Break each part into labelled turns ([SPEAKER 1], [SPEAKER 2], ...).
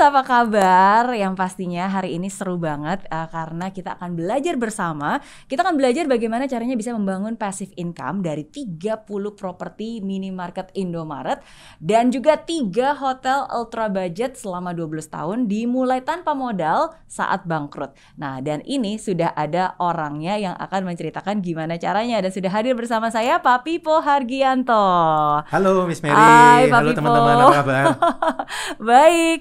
[SPEAKER 1] apa kabar? Yang pastinya hari ini seru banget uh, karena kita akan belajar bersama. Kita akan belajar bagaimana caranya bisa membangun passive income dari 30 properti minimarket Indomaret dan juga tiga hotel ultra budget selama 12 tahun dimulai tanpa modal saat bangkrut. Nah, dan ini sudah ada orangnya yang akan menceritakan gimana caranya dan sudah hadir bersama saya Pak Pipo Hargianto.
[SPEAKER 2] Halo Miss Mary. Hai, Pak Halo teman-teman, apa kabar?
[SPEAKER 1] Baik.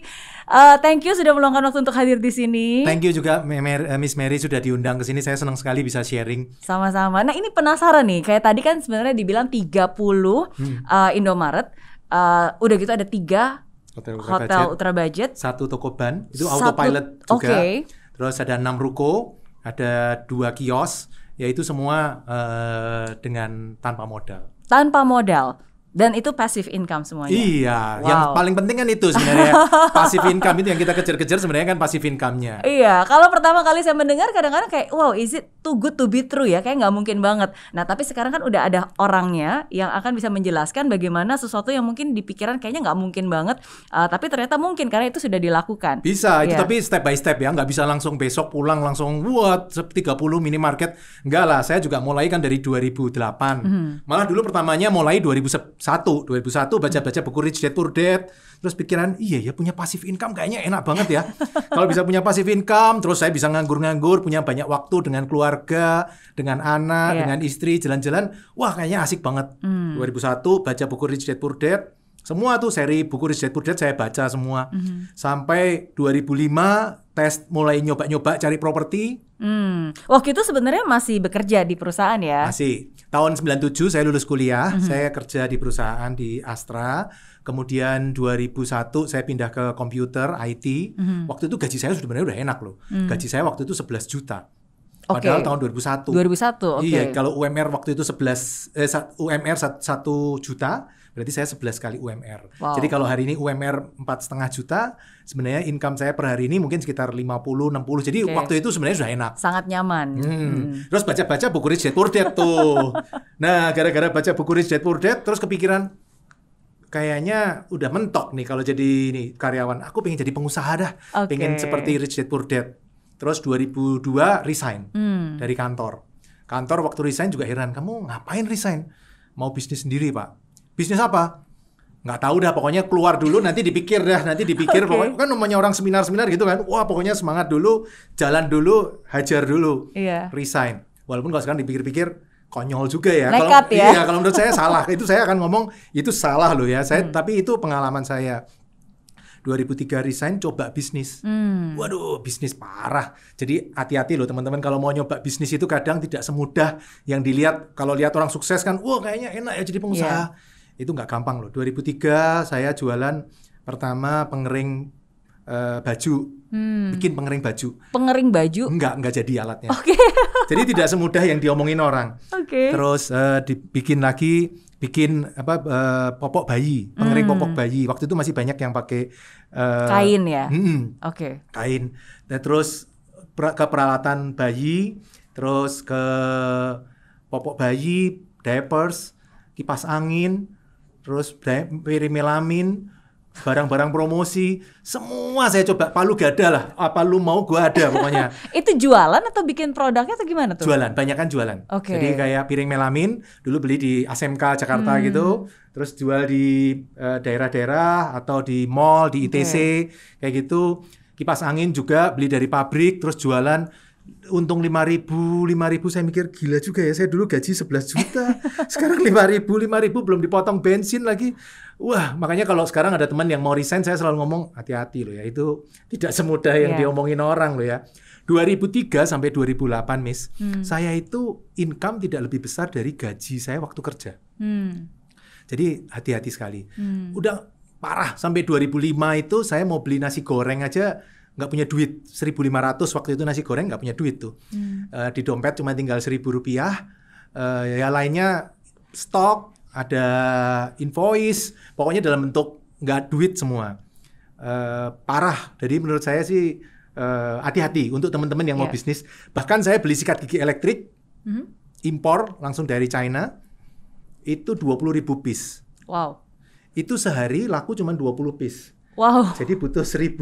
[SPEAKER 1] Uh, thank you sudah meluangkan waktu untuk hadir di sini. Thank you
[SPEAKER 2] juga eh, Miss Mary sudah diundang ke sini. Saya senang sekali bisa sharing.
[SPEAKER 1] Sama-sama. Nah, ini penasaran nih. Kayak tadi kan sebenarnya dibilang 30 hmm. uh, Indomaret. Uh, udah gitu ada tiga
[SPEAKER 2] hotel, ultra, hotel budget. ultra budget, satu toko ban, itu satu, autopilot juga. Okay. Terus ada enam ruko, ada dua kios, yaitu semua uh, dengan tanpa modal.
[SPEAKER 1] Tanpa modal. Dan itu passive income semuanya. Iya, wow. yang paling
[SPEAKER 2] penting kan itu sebenarnya passive income itu yang kita kejar-kejar sebenarnya kan passive income-nya.
[SPEAKER 1] Iya, kalau pertama kali saya mendengar kadang-kadang kayak wow, is it too good to be true ya? Kayak nggak mungkin banget. Nah, tapi sekarang kan udah ada orangnya yang akan bisa menjelaskan bagaimana sesuatu yang mungkin di pikiran kayaknya nggak mungkin banget, uh, tapi ternyata mungkin karena itu sudah dilakukan. Bisa, itu iya. tapi
[SPEAKER 2] step by step ya, nggak bisa langsung besok pulang langsung buat 30 minimarket. Enggak lah, saya juga mulai kan dari 2008. Mm -hmm. Malah dulu pertamanya mulai 2010 2001 baca-baca buku Rich Dad Poor Dad terus pikiran iya ya punya passive income kayaknya enak banget ya kalau bisa punya passive income terus saya bisa nganggur-nganggur punya banyak waktu dengan keluarga dengan anak yeah. dengan istri jalan-jalan wah kayaknya asik banget hmm. 2001 baca buku Rich Dad Poor Dad semua tuh seri buku riset Dad saya baca semua. Mm-hmm. Sampai 2005 tes mulai nyoba-nyoba cari properti.
[SPEAKER 1] Mm. Waktu itu sebenarnya masih bekerja di perusahaan ya?
[SPEAKER 2] Masih. Tahun 97 saya lulus kuliah, mm-hmm. saya kerja di perusahaan di Astra. Kemudian 2001 saya pindah ke komputer IT. Mm-hmm. Waktu itu gaji saya sebenarnya udah enak loh. Mm. Gaji saya waktu itu 11 juta. Padahal okay. tahun 2001. 2001, oke.
[SPEAKER 1] Okay. Iya, kalau
[SPEAKER 2] UMR waktu itu 11 eh, UMR 1 juta, berarti saya 11 kali UMR. Wow. Jadi kalau hari ini UMR empat setengah juta, sebenarnya income saya per hari ini mungkin sekitar 50 60. Jadi okay. waktu itu sebenarnya sudah enak. Sangat nyaman. Hmm. Hmm. Terus baca-baca buku Rich Dad Poor Dad tuh. nah, gara-gara baca buku Rich Dad Poor Dad terus kepikiran kayaknya udah mentok nih kalau jadi ini karyawan. Aku pengen jadi pengusaha dah. Okay. Pengen seperti Rich Dad Poor Dad. Terus 2002 resign hmm. dari kantor. Kantor waktu resign juga heran, kamu ngapain resign? Mau bisnis sendiri, Pak bisnis apa? Nggak tahu dah, pokoknya keluar dulu, nanti dipikir dah, nanti dipikir. Okay. Pokoknya kan namanya orang seminar-seminar gitu kan, wah pokoknya semangat dulu, jalan dulu, hajar dulu, iya. resign. Walaupun kalau sekarang dipikir-pikir, konyol juga ya. Kalau ya? iya, kalau menurut saya salah. itu saya akan ngomong itu salah loh ya. Saya hmm. tapi itu pengalaman saya. 2003 resign coba bisnis. Hmm. Waduh, bisnis parah. Jadi hati-hati loh teman-teman kalau mau nyoba bisnis itu kadang tidak semudah yang dilihat kalau lihat orang sukses kan, wah kayaknya enak ya jadi pengusaha. Yeah itu nggak gampang loh 2003 saya jualan pertama pengering uh, baju hmm. bikin pengering baju pengering baju nggak nggak jadi alatnya okay. jadi tidak semudah yang diomongin orang okay. terus uh, dibikin lagi bikin apa uh, popok bayi pengering hmm. popok bayi waktu itu masih banyak yang pakai uh, kain ya mm, oke okay. kain dan nah, terus ke peralatan bayi terus ke popok bayi diapers kipas angin terus pirimelamin, barang-barang promosi, semua saya coba palu ada lah. Apa ah, lu mau gua ada pokoknya.
[SPEAKER 1] itu jualan atau bikin produknya atau gimana tuh? Jualan,
[SPEAKER 2] banyak kan jualan. Okay. Jadi kayak piring melamin dulu beli di ASMK Jakarta hmm. gitu, terus jual di eh, daerah-daerah atau di mall, di ITC okay. kayak gitu. Kipas angin juga beli dari pabrik terus jualan untung lima ribu, lima ribu saya mikir gila juga ya, saya dulu gaji 11 juta, sekarang lima ribu, lima ribu belum dipotong bensin lagi. Wah, makanya kalau sekarang ada teman yang mau resign, saya selalu ngomong hati-hati loh ya, itu tidak semudah yang yeah. diomongin orang loh ya. 2003 sampai 2008, Miss, hmm. saya itu income tidak lebih besar dari gaji saya waktu kerja. Hmm. Jadi hati-hati sekali. Hmm. Udah parah sampai 2005 itu saya mau beli nasi goreng aja nggak punya duit 1.500 waktu itu nasi goreng nggak punya duit tuh hmm. uh, di dompet cuma tinggal 1.000 rupiah uh, ya lainnya stok ada invoice pokoknya dalam bentuk nggak duit semua uh, parah jadi menurut saya sih hati hati-hati untuk teman-teman yang yeah. mau iya. bisnis bahkan saya beli sikat gigi elektrik hmm. impor langsung dari China itu 20.000 piece wow itu sehari laku cuma 20 piece wow jadi butuh 1000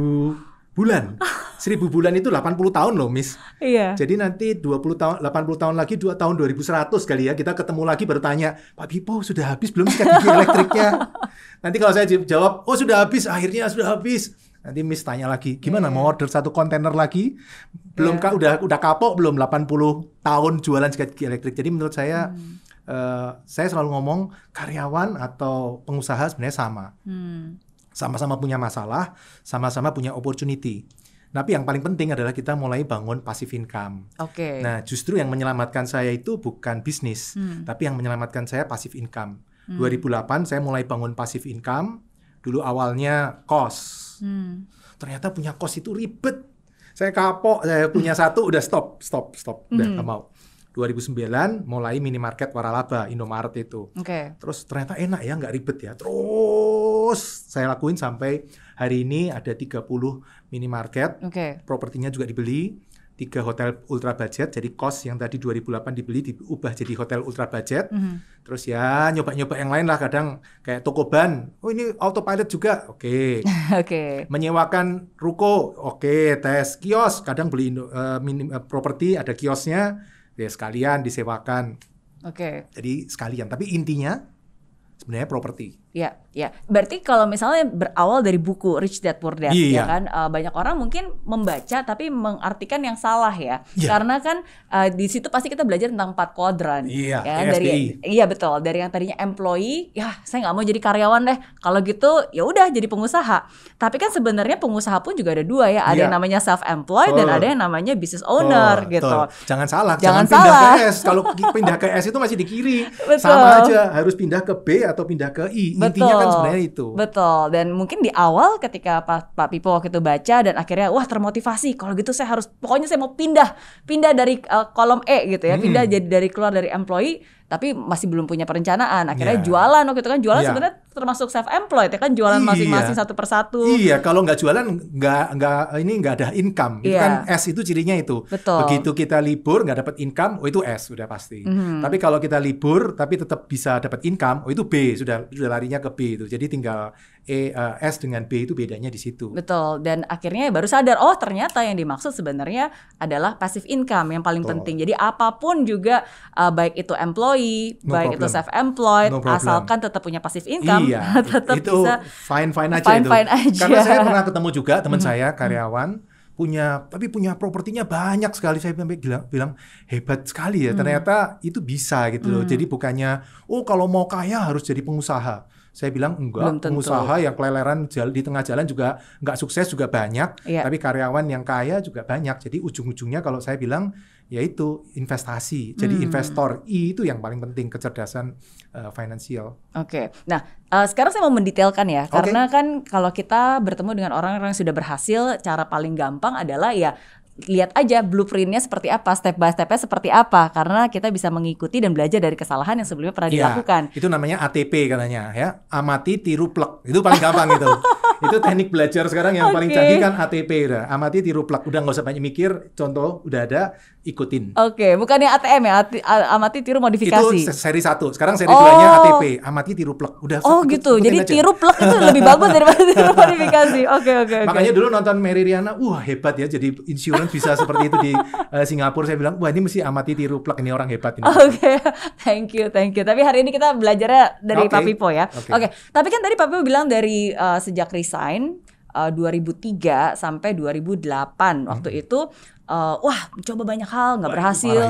[SPEAKER 2] bulan. seribu bulan itu 80 tahun loh, Miss. Iya. Jadi nanti 20 tahun 80 tahun lagi dua tahun 2100 kali ya kita ketemu lagi bertanya, "Pak Bipo sudah habis belum sikat gigi elektriknya?" nanti kalau saya jawab, "Oh, sudah habis, akhirnya sudah habis." Nanti Miss tanya lagi, "Gimana yeah. mau iya. order satu kontainer lagi?" Belum yeah. udah udah kapok belum 80 tahun jualan sikat gigi elektrik. Jadi menurut saya hmm. Uh, saya selalu ngomong karyawan atau pengusaha sebenarnya sama. Hmm. Sama-sama punya masalah, sama-sama punya opportunity. Tapi yang paling penting adalah kita mulai bangun passive income.
[SPEAKER 1] Oke. Okay. Nah,
[SPEAKER 2] justru yang menyelamatkan saya itu bukan bisnis, hmm. tapi yang menyelamatkan saya passive income. Hmm. 2008 saya mulai bangun passive income. Dulu awalnya kos. Hmm. Ternyata punya kos itu ribet. Saya kapok, saya punya satu udah stop, stop, stop, udah hmm. gak mau. 2009 mulai minimarket waralaba Indomaret itu. Okay. Terus ternyata enak ya, nggak ribet ya. Terus saya lakuin sampai hari ini ada 30 minimarket. Okay. Propertinya juga dibeli tiga hotel ultra budget jadi kos yang tadi 2008 dibeli diubah jadi hotel ultra budget mm -hmm. terus ya nyoba-nyoba yang lain lah kadang kayak toko ban oh ini autopilot juga oke okay.
[SPEAKER 1] okay.
[SPEAKER 2] menyewakan ruko oke okay. tes kios kadang beli uh, uh, properti ada kiosnya ya sekalian disewakan. Oke. Okay. Jadi sekalian. Tapi intinya sebenarnya properti.
[SPEAKER 1] Ya, ya. Berarti kalau misalnya berawal dari buku Rich Dad Poor Dad, yeah. ya kan uh, banyak orang mungkin membaca tapi mengartikan yang salah ya. Yeah. Karena kan uh, di situ pasti kita belajar tentang empat kuadran. Iya. Yeah. Kan? dari iya betul. Dari yang tadinya employee, ya saya nggak mau jadi karyawan deh. Kalau gitu ya udah jadi pengusaha. Tapi kan sebenarnya pengusaha pun juga ada dua ya. Ada yeah. yang namanya self employed dan ada yang namanya business owner oh, gitu.
[SPEAKER 2] Jangan salah. Jangan, jangan salah. pindah ke S. Kalau pindah ke S itu masih di kiri. Betul. Sama aja. Harus pindah ke B atau pindah ke I. Betul. Iya, Betul. Intinya kan sebenarnya itu.
[SPEAKER 1] Betul. Dan mungkin di awal ketika Pak, Pak Pipo waktu itu baca dan akhirnya wah termotivasi. Kalau gitu saya harus pokoknya saya mau pindah, pindah dari uh, kolom E gitu ya, hmm. pindah jadi dari keluar dari employee tapi masih belum punya perencanaan akhirnya yeah. jualan waktu itu kan jualan yeah. sebenarnya termasuk self employed ya kan jualan iya. masing-masing yeah. satu persatu
[SPEAKER 2] iya yeah, kalau nggak jualan nggak nggak ini nggak ada income yeah. itu iya. kan S itu cirinya itu Betul. begitu kita libur nggak dapat income oh itu S sudah pasti mm. tapi kalau kita libur tapi tetap bisa dapat income oh itu B sudah sudah larinya ke B itu jadi tinggal E, uh, S dengan B itu bedanya di situ.
[SPEAKER 1] Betul. Dan akhirnya ya baru sadar, oh ternyata yang dimaksud sebenarnya adalah passive income yang paling Betul. penting. Jadi apapun juga uh, baik itu employee, no baik problem. itu self employed, no asalkan tetap punya passive income, iya, tetap itu bisa
[SPEAKER 2] fine fine aja fine, Fine aja. Karena saya pernah ketemu juga teman saya mm-hmm. karyawan punya tapi punya propertinya banyak sekali saya bilang, bilang hebat sekali ya mm. ternyata itu bisa gitu loh. Hmm. Jadi bukannya oh kalau mau kaya harus jadi pengusaha saya bilang enggak. Pengusaha yang keleleran di tengah jalan juga enggak sukses juga banyak, yeah. tapi karyawan yang kaya juga banyak. Jadi ujung-ujungnya kalau saya bilang yaitu investasi. Jadi hmm. investor I itu yang paling penting kecerdasan uh, finansial.
[SPEAKER 1] Oke. Okay. Nah, uh, sekarang saya mau mendetailkan ya. Okay. Karena kan kalau kita bertemu dengan orang yang sudah berhasil, cara paling gampang adalah ya lihat aja blueprintnya seperti apa, step by stepnya seperti apa, karena kita bisa mengikuti dan belajar dari
[SPEAKER 2] kesalahan yang sebelumnya pernah ya, dilakukan. Itu namanya ATP katanya ya, amati tiru plek. Itu paling gampang itu. itu teknik belajar sekarang yang okay. paling canggih kan ATP udah, amati tiru plek. Udah nggak usah banyak mikir, contoh udah ada, ikutin.
[SPEAKER 1] Oke, okay. bukannya ATM ya, Ati, amati tiru modifikasi. Itu
[SPEAKER 2] seri satu. Sekarang seri oh. nya ATP, amati tiru plek. Udah. Oh ikut, gitu. Jadi aja. tiru plek itu lebih bagus daripada tiru modifikasi. Oke okay, oke okay, Okay. Makanya dulu nonton Mary Riana, wah hebat ya jadi insurance Kan bisa seperti itu di uh, Singapura saya bilang wah ini mesti amati tiru plek ini orang hebat ini. Oke,
[SPEAKER 1] okay. thank you, thank you. Tapi hari ini kita belajarnya dari okay. Pak Pipo ya. Oke. Okay. Okay. Tapi kan tadi Pak Pipo bilang dari uh, sejak resign uh, eh, 2003 sampai 2008 hmm. waktu itu uh, wah coba banyak hal nggak berhasil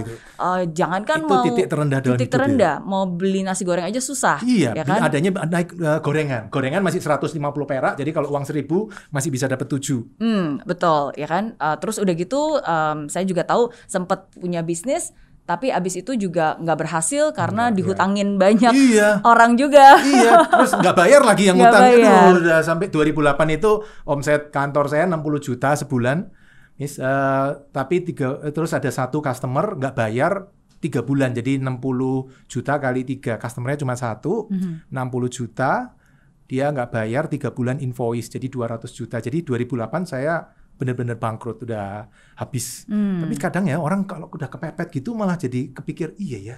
[SPEAKER 1] uh, jangankan kan mau titik
[SPEAKER 2] terendah dalam titik terendah
[SPEAKER 1] ya. mau beli nasi goreng aja susah iya ya kan?
[SPEAKER 2] adanya naik uh, gorengan gorengan masih 150 perak jadi kalau uang 1000 masih bisa dapat tujuh.
[SPEAKER 1] hmm, betul ya kan uh, terus udah gitu um, saya juga tahu sempat punya bisnis tapi abis itu juga nggak berhasil karena nah, dihutangin ya. banyak iya. orang juga. Iya, terus
[SPEAKER 2] nggak bayar lagi yang utang. itu udah sampai 2008 itu omset kantor saya 60 juta sebulan Mis, uh, eh, tapi tiga, eh, terus ada satu customer nggak bayar tiga bulan jadi 60 juta kali tiga customernya cuma satu mm -hmm. 60 juta dia nggak bayar tiga bulan invoice jadi 200 juta jadi 2008 saya benar-benar bangkrut udah habis mm. tapi kadang ya orang kalau udah kepepet gitu malah jadi kepikir iya ya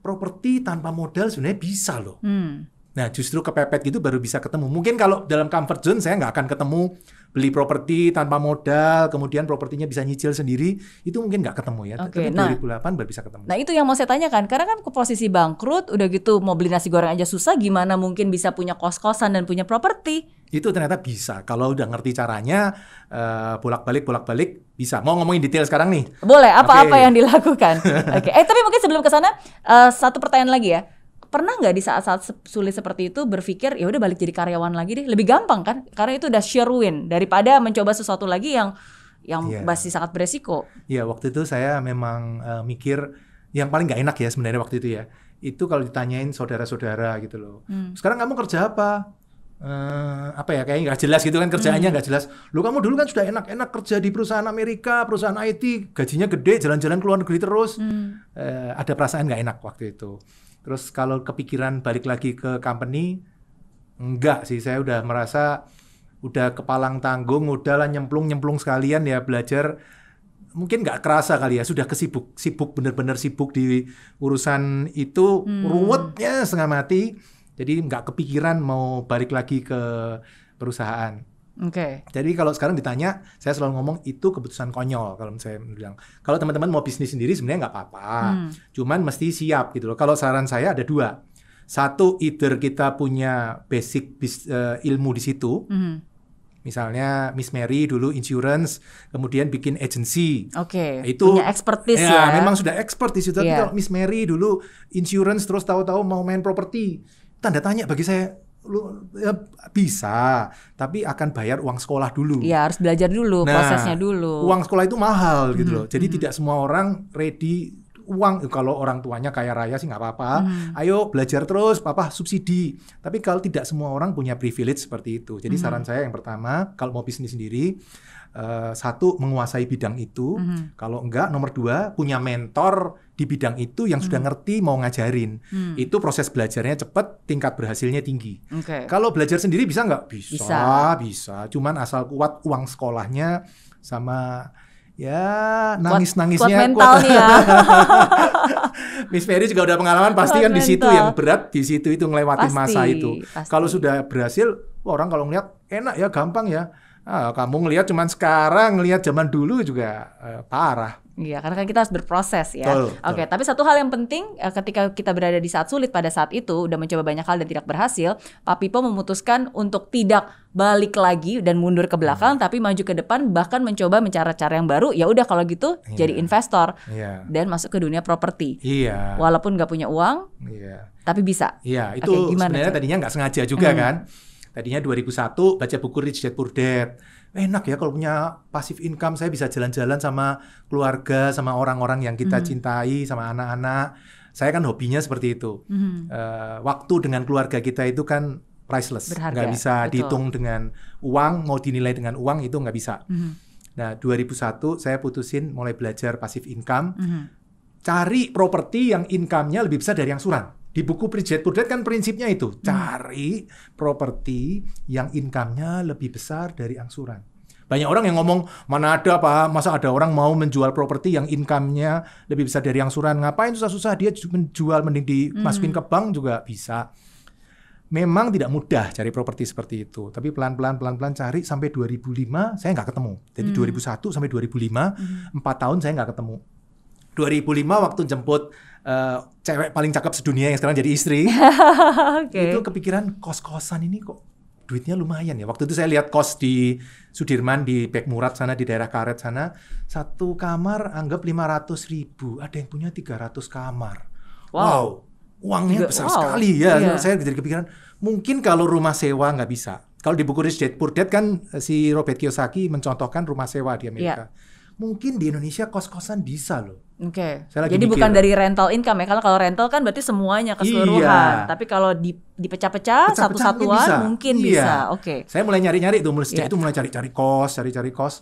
[SPEAKER 2] properti tanpa modal sebenarnya bisa loh mm Nah, justru kepepet gitu baru bisa ketemu. Mungkin kalau dalam comfort zone saya nggak akan ketemu beli properti tanpa modal, kemudian propertinya bisa nyicil sendiri, itu mungkin nggak ketemu ya. Okay, Tapi nah, 2008 baru bisa ketemu.
[SPEAKER 1] Nah, itu yang mau saya tanyakan. Karena kan posisi bangkrut, udah gitu mau beli nasi goreng aja susah, gimana mungkin bisa punya kos-kosan dan punya
[SPEAKER 2] properti? Itu ternyata bisa. Kalau udah ngerti caranya, uh, bolak-balik, bolak-balik, bisa. Mau ngomongin detail sekarang nih? Boleh,
[SPEAKER 1] apa-apa okay. yang dilakukan. Oke. Okay. Eh, tapi mungkin sebelum ke sana, uh, satu pertanyaan lagi ya pernah nggak di saat-saat sulit seperti itu berpikir ya udah balik jadi karyawan lagi deh lebih gampang kan karena itu udah sure win daripada mencoba sesuatu lagi yang yang yeah. masih sangat beresiko.
[SPEAKER 2] Iya yeah, waktu itu saya memang uh, mikir yang paling nggak enak ya sebenarnya waktu itu ya itu kalau ditanyain saudara-saudara gitu loh hmm. sekarang kamu kerja apa uh, apa ya kayaknya nggak jelas gitu kan kerjaannya hmm. nggak hmm. jelas lu kamu dulu kan sudah enak-enak kerja di perusahaan Amerika perusahaan IT gajinya gede jalan-jalan keluar luar negeri terus hmm. uh, ada perasaan nggak enak waktu itu Terus kalau kepikiran balik lagi ke company, enggak sih. Saya udah merasa udah kepalang tanggung, udah nyemplung-nyemplung sekalian ya belajar. Mungkin nggak kerasa kali ya, sudah kesibuk, sibuk bener-bener sibuk di urusan itu, hmm. ruwetnya setengah mati. Jadi nggak kepikiran mau balik lagi ke perusahaan. Oke. Okay. Jadi kalau sekarang ditanya, saya selalu ngomong itu keputusan konyol kalau saya bilang. Kalau teman-teman mau bisnis sendiri sebenarnya nggak apa-apa. Hmm. Cuman mesti siap gitu loh. Kalau saran saya ada dua. Satu, either kita punya basic bis, uh, ilmu di situ. Hmm. Misalnya Miss Mary dulu insurance, kemudian bikin agency. Oke. Okay. Itu punya expertise ya, ya. memang sudah expert di situ. Yeah. Tapi iya. kalau Miss Mary dulu insurance terus tahu-tahu mau main properti, tanda tanya bagi saya lu ya, bisa, tapi akan bayar uang sekolah dulu. ya harus belajar dulu, nah, prosesnya dulu. Uang sekolah itu mahal gitu loh. Mm-hmm, jadi hmm. tidak semua orang ready uang kalau orang tuanya kaya raya sih nggak apa-apa hmm. ayo belajar terus papa subsidi tapi kalau tidak semua orang punya privilege seperti itu jadi hmm. saran saya yang pertama kalau mau bisnis sendiri uh, satu menguasai bidang itu hmm. kalau enggak nomor dua punya mentor di bidang itu yang hmm. sudah ngerti mau ngajarin. Hmm. Itu proses belajarnya cepat, tingkat berhasilnya tinggi. Okay. Kalau belajar sendiri bisa nggak? Bisa, bisa, bisa. Cuman asal kuat uang sekolahnya sama ya nangis-nangisnya kuat, kuat kuat. ya. Miss Ferry juga udah pengalaman pasti kan di situ yang berat di situ itu ngelewatin pasti, masa itu. Kalau sudah berhasil orang kalau ngeliat enak ya gampang ya Ah, kamu ngelihat cuman sekarang, ngelihat zaman dulu juga eh, parah.
[SPEAKER 1] Iya, karena kan kita harus berproses ya. Oke, okay, tapi satu hal yang penting eh, ketika kita berada di saat sulit pada saat itu, udah mencoba banyak hal dan tidak berhasil, Pak Pipo memutuskan untuk tidak balik lagi dan mundur ke belakang, hmm. tapi maju ke depan, bahkan mencoba mencari cara yang baru. Ya udah kalau gitu yeah. jadi investor yeah. dan masuk ke dunia properti.
[SPEAKER 2] Iya. Yeah. Walaupun
[SPEAKER 1] nggak punya uang, yeah. tapi bisa. Iya, yeah, itu okay, gimana sebenarnya tadinya
[SPEAKER 2] nggak sengaja juga hmm. kan Tadinya 2001 baca buku Rich Dad Poor Dad. Enak ya kalau punya passive income saya bisa jalan-jalan sama keluarga, sama orang-orang yang kita mm -hmm. cintai, sama anak-anak. Saya kan hobinya seperti itu. Mm -hmm. uh, waktu dengan keluarga kita itu kan priceless, Berharga, nggak bisa betul. dihitung dengan uang, mau dinilai dengan uang itu nggak bisa. Mm -hmm. Nah 2001 saya putusin mulai belajar passive income, mm -hmm. cari properti yang income-nya lebih besar dari yang surat. Di buku Bridget to kan prinsipnya itu, hmm. cari properti yang income-nya lebih besar dari angsuran. Banyak orang yang ngomong, mana ada apa masa ada orang mau menjual properti yang income-nya lebih besar dari angsuran. Ngapain susah-susah dia menjual, mending dimasukin hmm. ke bank juga bisa. Memang tidak mudah cari properti seperti itu, tapi pelan-pelan pelan-pelan cari sampai 2005 saya nggak ketemu. Jadi hmm. 2001 sampai 2005 hmm. 4 tahun saya nggak ketemu. 2005 waktu jemput uh, cewek paling cakep sedunia yang sekarang jadi istri okay. itu kepikiran kos kosan ini kok duitnya lumayan ya waktu itu saya lihat kos di Sudirman di Bek Murad sana di daerah Karet sana satu kamar anggap 500 ribu ada yang punya 300 kamar wow, wow uangnya Juga, besar wow. sekali ya iya. saya jadi kepikiran mungkin kalau rumah sewa nggak bisa kalau di buku Rich Dad Poor Dad kan eh, si Robert Kiyosaki mencontohkan rumah sewa di Amerika yeah mungkin di Indonesia kos-kosan bisa loh. Oke. Okay. Jadi mikir. bukan dari
[SPEAKER 1] rental income ya. Kalau kalau rental kan berarti semuanya keseluruhan. Iya. Tapi kalau di dipecah-pecah satu satuan bisa. mungkin iya. bisa. Oke.
[SPEAKER 2] Okay. Saya mulai nyari-nyari tuh mulai yeah. itu mulai cari-cari kos, cari-cari kos.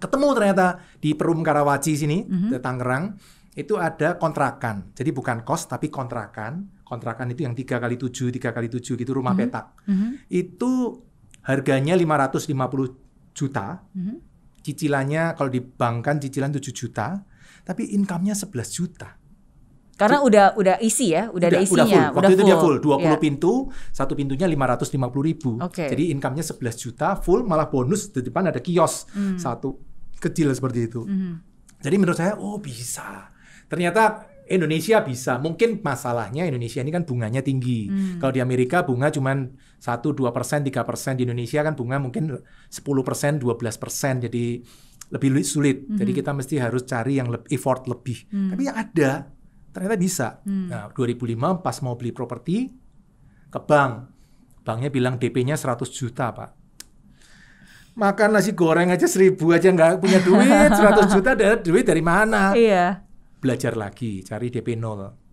[SPEAKER 2] Ketemu ternyata di Perum Karawaci sini, mm -hmm. Tangerang, itu ada kontrakan. Jadi bukan kos tapi kontrakan. Kontrakan itu yang tiga kali tujuh, tiga kali tujuh gitu rumah mm -hmm. petak. Mm -hmm. Itu harganya 550 juta. Mm -hmm cicilannya kalau di bank kan cicilan 7 juta, tapi income-nya 11 juta. Karena udah
[SPEAKER 1] udah isi ya, udah, udah ada isinya. Udah full. Waktu udah itu full. dia full, 20 yeah. Iya.
[SPEAKER 2] pintu, satu pintunya 550 ribu. Okay. Jadi income-nya 11 juta, full malah bonus di depan ada kios. Mm. Satu kecil seperti itu. Mm. Jadi menurut saya, oh bisa. Ternyata Indonesia bisa. Mungkin masalahnya Indonesia ini kan bunganya tinggi. Mm. Kalau di Amerika bunga cuman satu dua persen tiga persen di Indonesia kan bunga mungkin 10 persen dua belas persen jadi lebih sulit mm -hmm. jadi kita mesti harus cari yang lebih effort lebih mm tapi yang ada ternyata bisa mm. nah 2005 pas mau beli properti ke bank banknya bilang DP-nya 100 juta pak makan nasi goreng aja seribu aja nggak punya duit 100 juta ada duit dari mana iya. belajar lagi cari DP nol.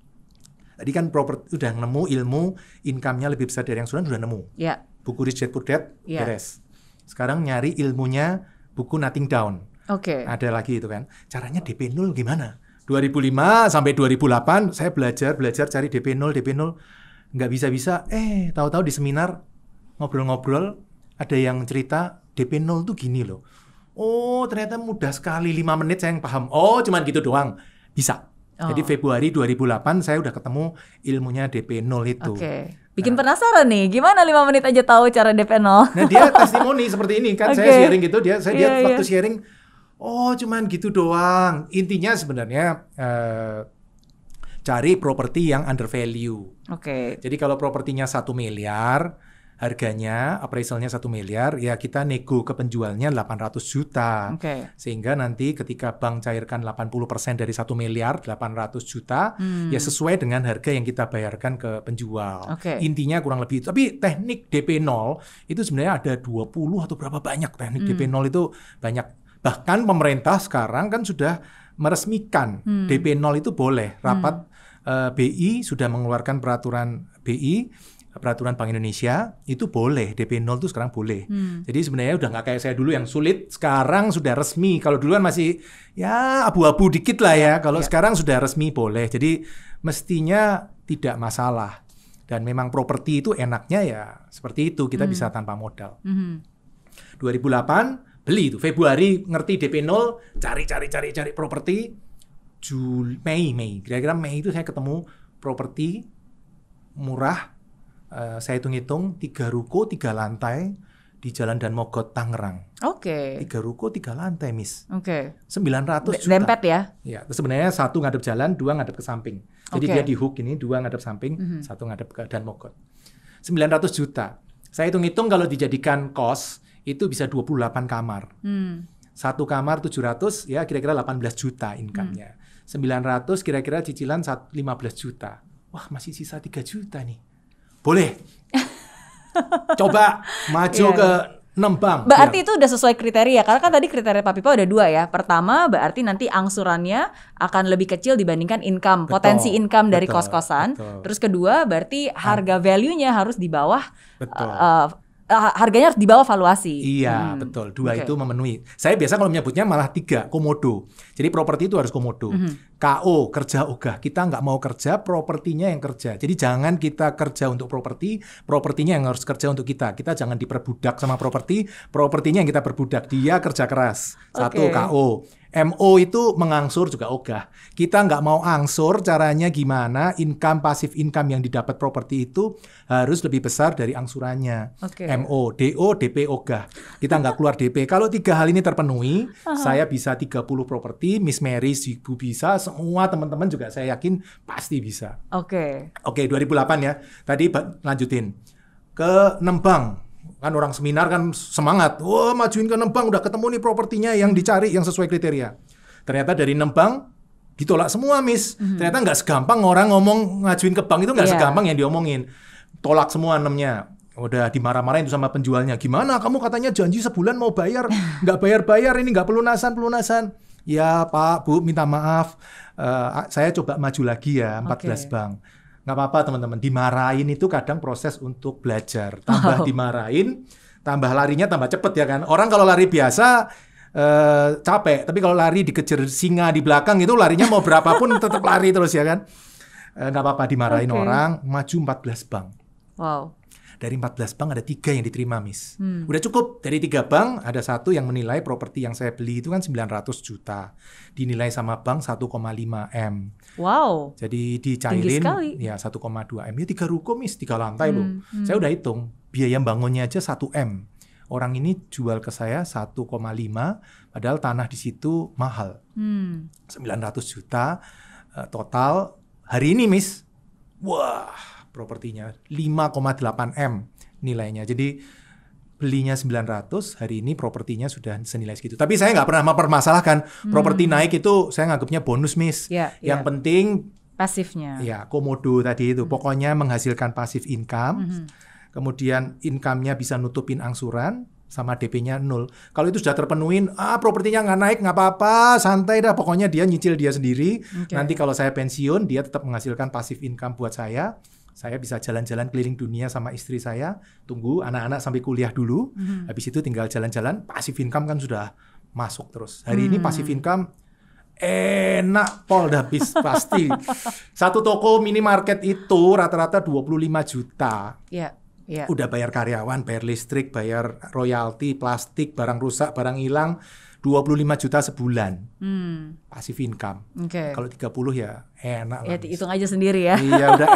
[SPEAKER 2] Tadi kan properti udah nemu ilmu, income-nya lebih besar dari yang sudah sudah nemu. Ya. Buku Rich Dad Poor Dad ya. beres. Sekarang nyari ilmunya buku Nothing Down. Oke. Okay. Ada lagi itu kan. Caranya DP 0 gimana? 2005 sampai 2008 saya belajar belajar cari DP 0 DP 0 nggak bisa bisa eh tahu-tahu di seminar ngobrol-ngobrol ada yang cerita DP 0 tuh gini loh oh ternyata mudah sekali lima menit saya yang paham oh cuman gitu doang bisa Oh. Jadi Februari 2008 saya udah ketemu ilmunya DP0 itu. Oke. Okay.
[SPEAKER 1] Bikin nah, penasaran nih, gimana lima menit aja tahu cara DP0? Nah, dia testimoni seperti ini kan okay. saya sharing gitu, dia saya yeah, dia iya, iya. waktu
[SPEAKER 2] sharing oh cuman gitu doang. Intinya sebenarnya uh, cari properti yang under value. Oke. Okay. Jadi kalau propertinya satu miliar, harganya appraisalnya satu miliar ya kita nego ke penjualnya 800 juta okay. sehingga nanti ketika bank cairkan 80% dari satu miliar 800 juta hmm. ya sesuai dengan harga yang kita bayarkan ke penjual okay. intinya kurang lebih itu tapi teknik DP 0 itu sebenarnya ada 20 atau berapa banyak teknik hmm. DP 0 itu banyak bahkan pemerintah sekarang kan sudah meresmikan hmm. DP 0 itu boleh rapat hmm. Eh, BI sudah mengeluarkan peraturan BI peraturan Bank Indonesia itu boleh DP 0 itu sekarang boleh. Hmm. Jadi sebenarnya udah nggak kayak saya dulu yang sulit, sekarang sudah resmi. Kalau duluan masih ya abu-abu dikit lah ya. Kalau ya. sekarang sudah resmi boleh. Jadi mestinya tidak masalah. Dan memang properti itu enaknya ya seperti itu kita hmm. bisa tanpa modal. Hmm. 2008 beli itu Februari ngerti DP 0, cari cari cari cari properti. Juli Mei Mei kira-kira Mei itu saya ketemu properti murah Eh, saya hitung-hitung tiga ruko tiga lantai di Jalan Dan Mogot Tangerang. Oke. Okay. Tiga ruko, tiga lantai, Miss. Oke. Okay. 900 juta. Lempet ya? Iya, Sebenarnya satu ngadep jalan, dua ngadep ke samping. Jadi okay. dia di hook ini, dua ngadep samping, mm -hmm. satu ngadep ke Dan Mogot. sembilan ratus juta. Saya hitung-hitung kalau dijadikan kos, itu bisa 28 kamar. Hmm. Satu kamar 700, ya kira-kira 18 juta income-nya. Hmm. 900 kira-kira cicilan 15 juta. Wah, masih sisa 3 juta nih boleh coba maju yeah. ke nembang. Berarti
[SPEAKER 1] itu udah sesuai kriteria karena kan tadi kriteria Pak Pipa udah dua ya. Pertama berarti nanti angsurannya akan lebih kecil dibandingkan income, betul, potensi income betul, dari kos-kosan. Terus kedua berarti harga value-nya harus di bawah betul. Uh, Eh, harganya harus di bawah valuasi. Iya, hmm.
[SPEAKER 2] betul. Dua okay. itu memenuhi. Saya biasa kalau menyebutnya malah tiga, komodo. Jadi properti itu harus komodo. Mm -hmm. KO, kerja ogah. Kita nggak mau kerja, propertinya yang kerja. Jadi jangan kita kerja untuk properti, propertinya yang harus kerja untuk kita. Kita jangan diperbudak sama properti, propertinya yang kita perbudak. Dia kerja keras. Satu, okay. KO. MO itu mengangsur juga ogah. Kita nggak mau angsur, caranya gimana? Income pasif income yang didapat properti itu harus lebih besar dari angsurannya.
[SPEAKER 3] Okay. MO,
[SPEAKER 2] DO, DP ogah. Kita nggak keluar DP. Kalau tiga hal ini terpenuhi, uh-huh. saya bisa 30 properti, Miss Mary, Ibu bisa, semua teman-teman juga saya yakin pasti bisa.
[SPEAKER 1] Oke.
[SPEAKER 2] Okay. Oke, okay, 2008 ya. Tadi lanjutin. Ke Nembang, kan orang seminar kan semangat wah majuin ke nembang udah ketemu nih propertinya yang dicari yang sesuai kriteria ternyata dari nembang ditolak semua miss mm-hmm. ternyata nggak segampang orang ngomong ngajuin ke bank itu nggak yeah. segampang yang diomongin tolak semua enamnya udah dimarah-marahin sama penjualnya gimana kamu katanya janji sebulan mau bayar nggak bayar-bayar ini nggak pelunasan pelunasan ya pak bu minta maaf uh, saya coba maju lagi ya 14 okay. bank nggak apa-apa teman-teman dimarahin itu kadang proses untuk belajar tambah oh. dimarahin tambah larinya tambah cepet ya kan orang kalau lari biasa Uh, capek, tapi kalau lari dikejar singa di belakang itu larinya mau berapapun tetap lari terus ya kan. Eh, nggak apa-apa dimarahin okay. orang, maju 14 bang Wow dari 14 bank ada tiga yang diterima miss hmm. udah cukup dari tiga bank ada satu yang menilai properti yang saya beli itu kan 900 juta dinilai sama bank 1,5 m wow jadi dicairin ya 1,2 m ya tiga ruko miss tiga lantai hmm. loh hmm. saya udah hitung biaya bangunnya aja 1 m orang ini jual ke saya 1,5 padahal tanah di situ mahal. Hmm. 900 juta eh, total hari ini, Miss. Wah, propertinya 5,8 M nilainya. Jadi belinya 900, hari ini propertinya sudah senilai segitu. Tapi saya nggak pernah mempermasalahkan hmm. properti naik itu saya nganggapnya bonus miss. Yeah, ya. Yang penting pasifnya. Ya, komodo tadi itu. Hmm. Pokoknya menghasilkan pasif income. Hmm. Kemudian income-nya bisa nutupin angsuran sama DP-nya nol. Kalau itu sudah terpenuhi, ah propertinya nggak naik nggak apa-apa, santai dah. Pokoknya dia nyicil dia sendiri. Okay. Nanti kalau saya pensiun, dia tetap menghasilkan pasif income buat saya saya bisa jalan-jalan keliling dunia sama istri saya, tunggu anak-anak sampai kuliah dulu, hmm. habis itu tinggal jalan-jalan, pasif income kan sudah masuk terus. Hari hmm. ini mm-hmm. pasif income enak pol habis pasti. Satu toko minimarket itu rata-rata 25 juta.
[SPEAKER 3] Yeah. Yeah. Udah
[SPEAKER 2] bayar karyawan, bayar listrik, bayar royalti, plastik, barang rusak, barang hilang. 25 juta sebulan. Hmm. Pasif income. Okay. Kalau 30 ya enak lah. Ya
[SPEAKER 1] hitung aja sendiri ya. Iya, udah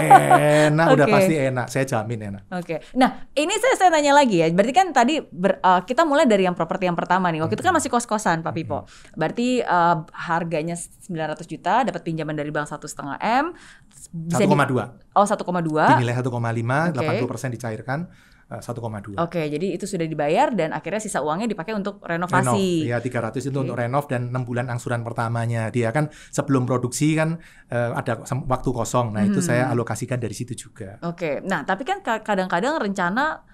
[SPEAKER 1] enak, okay. udah pasti enak. Saya jamin enak. Oke. Okay. Nah, ini saya saya tanya lagi ya. Berarti kan tadi ber, uh, kita mulai dari yang properti yang pertama nih. Waktu hmm. itu kan masih kos-kosan, Pak Pipo. Hmm. Berarti uh, harganya 900 juta, dapat pinjaman dari bank 1,5 M. 1,2. Oh, 1,2. Dinilai
[SPEAKER 2] 1,5, okay. 80% dicairkan 1,2. Eh, Oke,
[SPEAKER 1] jadi itu sudah dibayar dan akhirnya sisa uangnya dipakai untuk renovasi.
[SPEAKER 2] Renov, ya 300 itu okay. untuk renov dan 6 bulan angsuran pertamanya. Dia kan sebelum produksi kan uh, ada waktu kosong. Nah, hmm. itu saya alokasikan dari situ juga.
[SPEAKER 1] Oke. Nah, tapi kan kadang-kadang rencana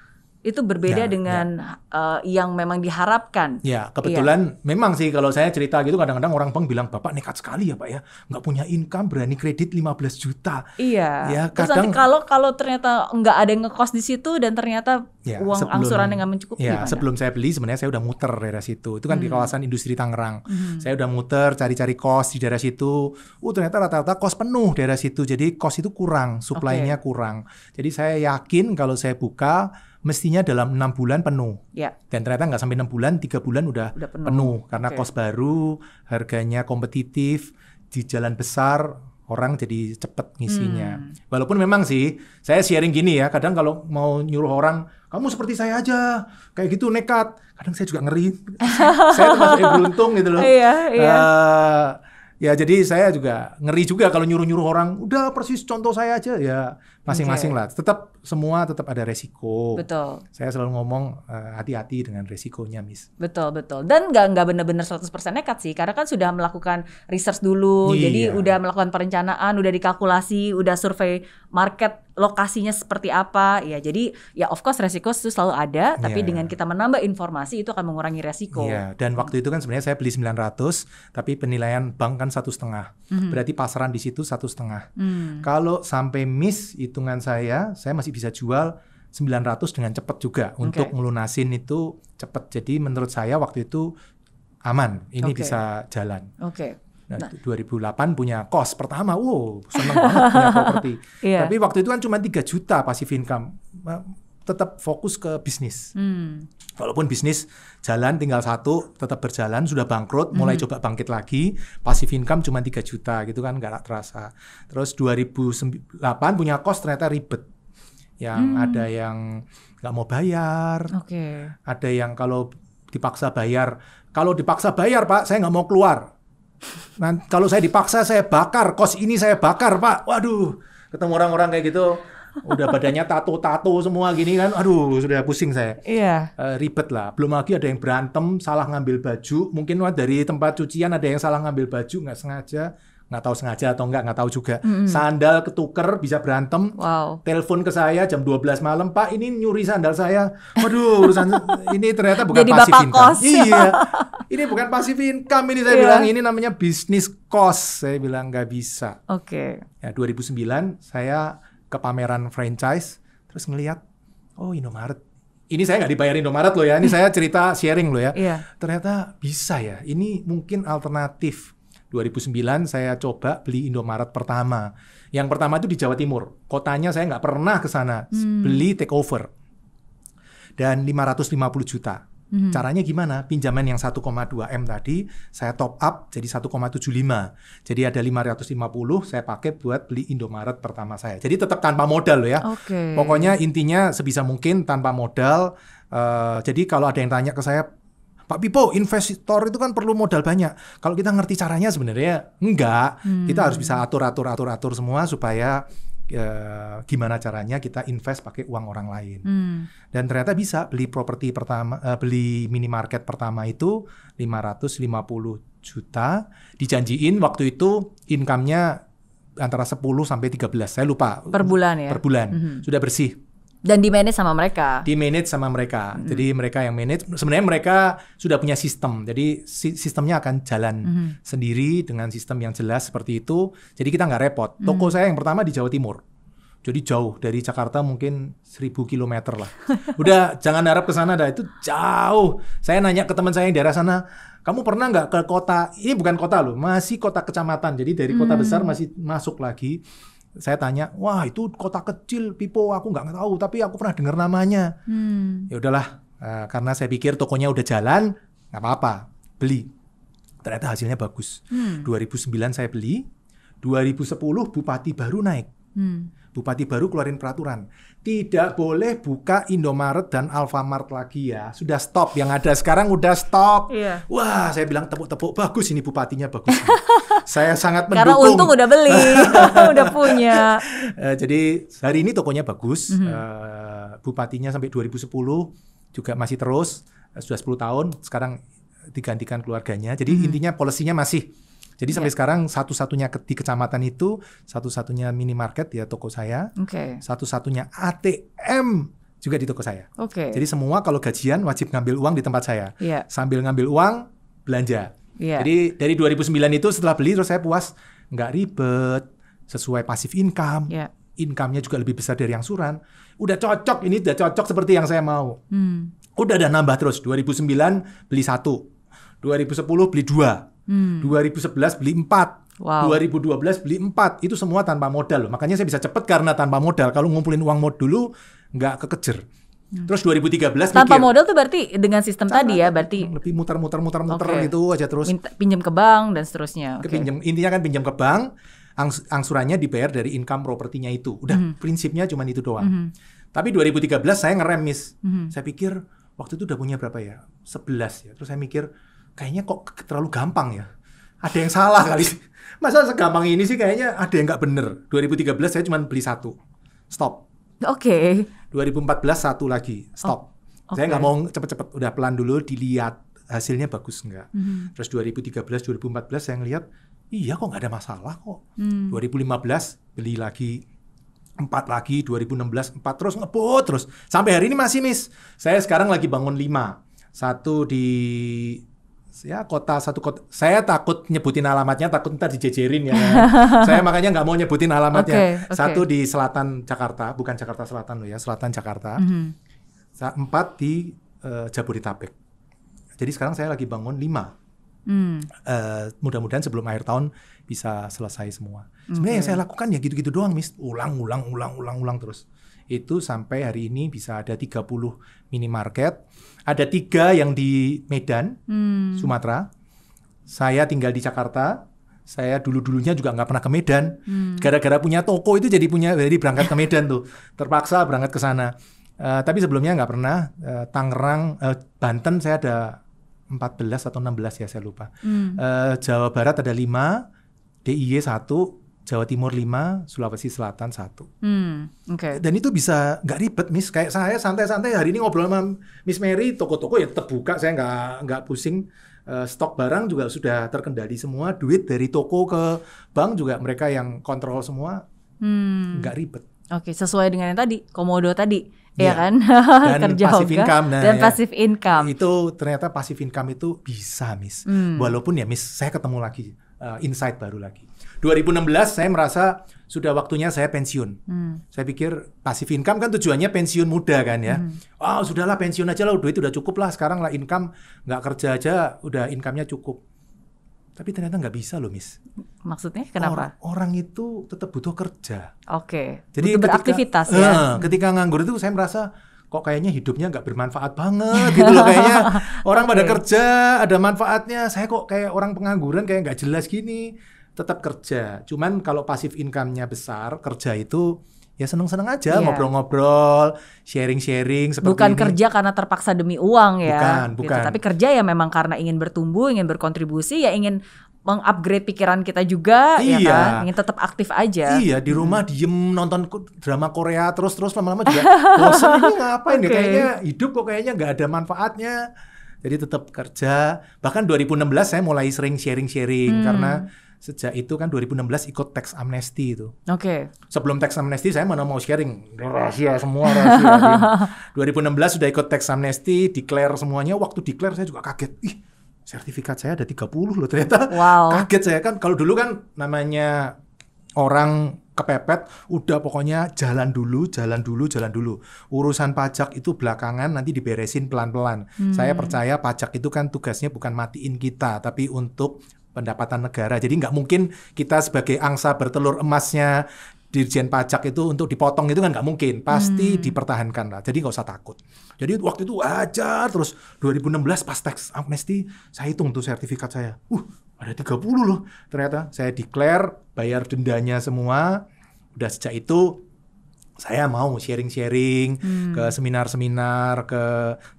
[SPEAKER 1] itu berbeda ya, dengan ya. Uh, yang memang diharapkan.
[SPEAKER 2] Ya, kebetulan ya. memang sih kalau saya cerita gitu kadang-kadang orang bank bilang bapak nekat sekali ya pak ya, nggak punya income berani kredit 15 juta.
[SPEAKER 1] Iya. Ya Terus kadang nanti kalau kalau ternyata nggak ada yang ngekos di situ dan ternyata ya, uang sebelum, angsuran yang nggak mencukupi. Ya, sebelum
[SPEAKER 2] saya beli sebenarnya saya udah muter daerah situ. Itu kan hmm. di kawasan industri Tangerang. Hmm. Saya udah muter cari-cari kos di daerah situ. Uh ternyata rata-rata kos penuh daerah situ. Jadi kos itu kurang, suplainya okay. kurang. Jadi saya yakin kalau saya buka mestinya dalam enam bulan penuh. Ya. Dan ternyata nggak sampai enam bulan, tiga bulan udah, udah penuh. penuh karena okay. kos baru, harganya kompetitif, di jalan besar orang jadi cepet ngisinya. Hmm. Walaupun memang sih saya sharing gini ya, kadang kalau mau nyuruh orang kamu seperti saya aja kayak gitu nekat, kadang saya juga ngeri. saya termasuk yang beruntung gitu loh. Iya, iya. Uh, ya jadi saya juga ngeri juga kalau nyuruh-nyuruh orang udah persis contoh saya aja ya masing-masing okay. lah tetap semua tetap ada resiko. Betul. Saya selalu ngomong eh, hati-hati uh, dengan resikonya, Miss.
[SPEAKER 1] Betul, betul. Dan nggak nggak benar-benar 100% nekat sih, karena kan sudah melakukan research dulu, iya. jadi udah melakukan perencanaan, udah dikalkulasi, udah survei market lokasinya seperti apa. Ya, jadi ya of course resiko itu selalu ada, tapi yeah. dengan kita menambah informasi itu akan mengurangi resiko. Iya,
[SPEAKER 2] dan waktu itu kan sebenarnya saya beli 900, tapi penilaian bank kan satu setengah. Mm -hmm. Berarti pasaran di situ satu setengah. Mm. Kalau sampai miss hitungan saya, saya masih bisa jual 900 dengan cepat juga okay. untuk melunasin itu cepat. Jadi menurut saya waktu itu aman, ini okay. bisa jalan. Oke. Okay. Nah, nah, 2008 punya kos pertama, wow seneng banget punya properti. Yeah. Tapi waktu itu kan cuma 3 juta pasif income, tetap fokus ke bisnis. Hmm. Walaupun bisnis jalan tinggal satu, tetap berjalan, sudah bangkrut, hmm. mulai hmm. coba bangkit lagi, pasif income cuma 3 juta gitu kan, nggak terasa. Terus 2008 punya kos ternyata ribet yang hmm. ada yang nggak mau bayar, okay. ada yang kalau dipaksa bayar, kalau dipaksa bayar pak, saya nggak mau keluar. Nah, kalau saya dipaksa saya bakar, kos ini saya bakar pak. Waduh, ketemu orang-orang kayak gitu, udah badannya tato-tato semua gini kan, aduh sudah pusing saya. Iya. Yeah. Uh, ribet lah. Belum lagi ada yang berantem, salah ngambil baju, mungkin wah, dari tempat cucian ada yang salah ngambil baju nggak sengaja nggak tahu sengaja atau nggak nggak tahu juga mm-hmm. sandal ketuker bisa berantem wow. telepon ke saya jam 12 malam pak ini nyuri sandal saya waduh urusan ini ternyata bukan Jadi pasif income kos. iya ini bukan pasif income ini saya yeah. bilang ini namanya bisnis kos saya bilang nggak bisa oke okay. ya 2009 saya ke pameran franchise terus ngelihat oh Indomaret ini saya nggak dibayarin Indomaret loh ya, ini saya cerita sharing loh ya. Yeah. Ternyata bisa ya, ini mungkin alternatif 2009 saya coba beli Indomaret pertama. Yang pertama itu di Jawa Timur. Kotanya saya nggak pernah ke sana. Hmm. Beli takeover. Dan 550 juta. Hmm. Caranya gimana? Pinjaman yang 1,2 M tadi saya top up jadi 1,75. Jadi ada 550 saya pakai buat beli Indomaret pertama saya. Jadi tetap tanpa modal loh ya.
[SPEAKER 3] Okay. Pokoknya
[SPEAKER 2] intinya sebisa mungkin tanpa modal. Uh, jadi kalau ada yang tanya ke saya Pak Pipo, investor itu kan perlu modal banyak. Kalau kita ngerti caranya sebenarnya enggak. Hmm. Kita harus bisa atur atur atur atur semua supaya e, gimana caranya kita invest pakai uang orang lain. Hmm. Dan ternyata bisa beli properti pertama e, beli minimarket pertama itu 550 juta dijanjiin waktu itu income-nya antara 10 sampai 13. Saya lupa. Per
[SPEAKER 1] bulan ya. Per bulan.
[SPEAKER 2] -hmm. Sudah bersih
[SPEAKER 1] dan di manage sama mereka.
[SPEAKER 2] Di manage sama mereka. mm Jadi mereka yang manage. Sebenarnya mereka sudah punya sistem. Jadi sistemnya akan jalan mm sendiri dengan sistem yang jelas seperti itu. Jadi kita nggak repot. Hmm. Toko mm saya yang pertama di Jawa Timur. Jadi jauh dari Jakarta mungkin seribu kilometer lah. Udah jangan harap ke sana dah itu jauh. Saya nanya ke teman saya yang daerah sana, kamu pernah nggak ke kota? Ini bukan kota loh, masih kota kecamatan. Jadi dari kota hmm. besar masih masuk lagi saya tanya, wah itu kota kecil, Pipo, aku nggak tahu, tapi aku pernah dengar namanya. Hmm. Ya udahlah, uh, karena saya pikir tokonya udah jalan, nggak apa-apa, beli. Ternyata hasilnya bagus. Hmm. 2009 saya beli, 2010 bupati baru naik. Hmm. Bupati baru keluarin peraturan, tidak boleh buka Indomaret dan Alfamart lagi ya. Sudah stop, yang ada sekarang udah stop.
[SPEAKER 1] Yeah. Wah,
[SPEAKER 2] saya bilang tepuk-tepuk bagus ini bupatinya bagus. saya sangat mendukung. Karena untung udah beli, udah punya. Eh, jadi hari ini tokonya bagus. Mm -hmm. uh, bupatinya sampai 2010 juga masih terus uh, sudah 10 tahun. Sekarang digantikan keluarganya. Jadi mm -hmm. intinya polisinya masih jadi sampai yeah. sekarang satu-satunya di kecamatan itu satu-satunya minimarket ya toko saya. Okay. Satu-satunya ATM juga di toko saya. Okay. Jadi semua kalau gajian wajib ngambil uang di tempat saya. Yeah. Sambil ngambil uang belanja. Yeah. Jadi dari 2009 itu setelah beli terus saya puas, nggak ribet, sesuai pasif income, yeah. income-nya juga lebih besar dari yang suran. Udah cocok ini udah cocok seperti yang saya mau. Hmm. Udah ada nambah terus 2009 beli satu, 2010 beli dua, hmm. 2011 beli empat, Wow. 2012 beli 4 itu semua tanpa modal loh. Makanya saya bisa cepet karena tanpa modal. Kalau ngumpulin uang mod dulu nggak kekejar. Hmm. Terus 2013 tanpa mikir,
[SPEAKER 1] modal tuh berarti dengan sistem cara, tadi ya berarti lebih mutar-mutar mutar-mutar okay. gitu aja terus pinjam ke bank dan seterusnya. Okay. Pinjam
[SPEAKER 2] intinya kan pinjam ke bank, angs angsurannya dibayar dari income propertinya itu. Udah mm -hmm. prinsipnya cuma itu doang. Mm -hmm. Tapi 2013 saya ngerem miss. Mm -hmm. Saya pikir waktu itu udah punya berapa ya? 11 ya. Terus saya mikir kayaknya kok terlalu gampang ya. Ada yang salah kali. Masa segampang ini sih kayaknya ada yang nggak bener. 2013 saya cuma beli satu. Stop Oke. Okay. 2014 satu lagi stop.
[SPEAKER 3] Oh, okay. Saya nggak mau
[SPEAKER 2] cepet-cepet, udah pelan dulu dilihat hasilnya bagus nggak. Mm -hmm. Terus 2013, 2014 saya ngelihat iya kok nggak ada masalah kok. Mm. 2015 beli lagi empat lagi 2016 empat terus ngebut terus sampai hari ini masih miss saya sekarang lagi bangun lima satu di ya kota satu kota saya takut nyebutin alamatnya takut ntar dijejerin ya saya makanya nggak mau nyebutin alamatnya okay, okay. satu di selatan Jakarta bukan Jakarta Selatan loh ya selatan Jakarta mm -hmm. empat di uh, Jabodetabek jadi sekarang saya lagi bangun lima mm. uh, mudah-mudahan sebelum akhir tahun bisa selesai semua sebenarnya yang saya lakukan ya gitu-gitu doang mis ulang ulang ulang ulang ulang terus itu sampai hari ini bisa ada 30 minimarket. Ada tiga yang di Medan, hmm. Sumatera. Saya tinggal di Jakarta. Saya dulu-dulunya juga nggak pernah ke Medan. gara hmm. Gara-gara punya toko itu jadi punya jadi berangkat ke Medan tuh. Terpaksa berangkat ke sana. Uh, tapi sebelumnya nggak pernah. Uh, Tangerang, uh, Banten saya ada 14 atau 16 ya saya lupa. Hmm. Uh, Jawa Barat ada 5, DIY 1, Jawa Timur 5, Sulawesi Selatan 1. Hmm, okay. Dan itu bisa nggak ribet, Miss. Kayak saya santai-santai hari ini ngobrol sama Miss Mary, toko-toko ya terbuka, saya nggak nggak pusing. Uh, stok barang juga sudah terkendali semua, duit dari toko ke bank juga mereka yang kontrol semua, hmm. ribet.
[SPEAKER 1] Oke, okay, sesuai dengan yang tadi, komodo tadi, ya, ya kan? Dan Kerja passive hoga, income. Nah, dan ya. passive
[SPEAKER 2] income. Itu ternyata pasif income itu bisa, Miss. Hmm. Walaupun ya, Miss, saya ketemu lagi, uh, insight baru lagi. 2016 saya merasa sudah waktunya saya pensiun. Hmm. Saya pikir pasif income kan tujuannya pensiun muda kan ya. Hmm. Oh sudahlah pensiun aja lah duit udah cukup lah sekarang lah income nggak kerja aja udah income-nya cukup. Tapi ternyata nggak bisa loh, Miss. Maksudnya kenapa? Orang, orang itu tetap butuh kerja. Oke. Okay. Jadi butuh beraktivitas ketika, ya. Eh, ketika nganggur itu saya merasa kok kayaknya hidupnya nggak bermanfaat banget gitu loh kayaknya orang okay. pada kerja ada manfaatnya saya kok kayak orang pengangguran kayak nggak jelas gini tetap kerja. Cuman kalau pasif income-nya besar, kerja itu ya seneng-seneng aja iya. ngobrol-ngobrol, yeah. sharing-sharing Bukan ini. kerja
[SPEAKER 1] karena terpaksa demi uang ya. Bukan, gitu. bukan. Tapi kerja ya memang karena ingin bertumbuh, ingin berkontribusi, ya ingin mengupgrade pikiran kita juga ya iya. ya kan ingin tetap aktif aja iya di rumah
[SPEAKER 2] hmm. diem nonton drama Korea terus terus lama-lama juga bosan ini ngapain okay. ya kayaknya hidup kok kayaknya nggak ada manfaatnya jadi tetap kerja bahkan 2016 saya mulai sering sharing sharing hmm. karena sejak itu kan 2016 ikut teks amnesti itu. Oke. Okay. Sebelum teks amnesti saya mana mau sharing rahasia semua rahasia. 2016 sudah ikut teks amnesti, declare semuanya. Waktu declare saya juga kaget. Ih, sertifikat saya ada 30 loh ternyata. Wow. Kaget saya kan kalau dulu kan namanya orang kepepet udah pokoknya jalan dulu jalan dulu jalan dulu urusan pajak itu belakangan nanti diberesin pelan-pelan hmm. saya percaya pajak itu kan tugasnya bukan matiin kita tapi untuk pendapatan negara. Jadi nggak mungkin kita sebagai angsa bertelur emasnya dirjen pajak itu untuk dipotong itu kan nggak mungkin pasti hmm. dipertahankan lah jadi nggak usah takut jadi waktu itu aja terus 2016 pas tax amnesty saya hitung tuh sertifikat saya uh ada 30 loh ternyata saya declare bayar dendanya semua udah sejak itu saya mau sharing-sharing hmm. ke seminar-seminar, ke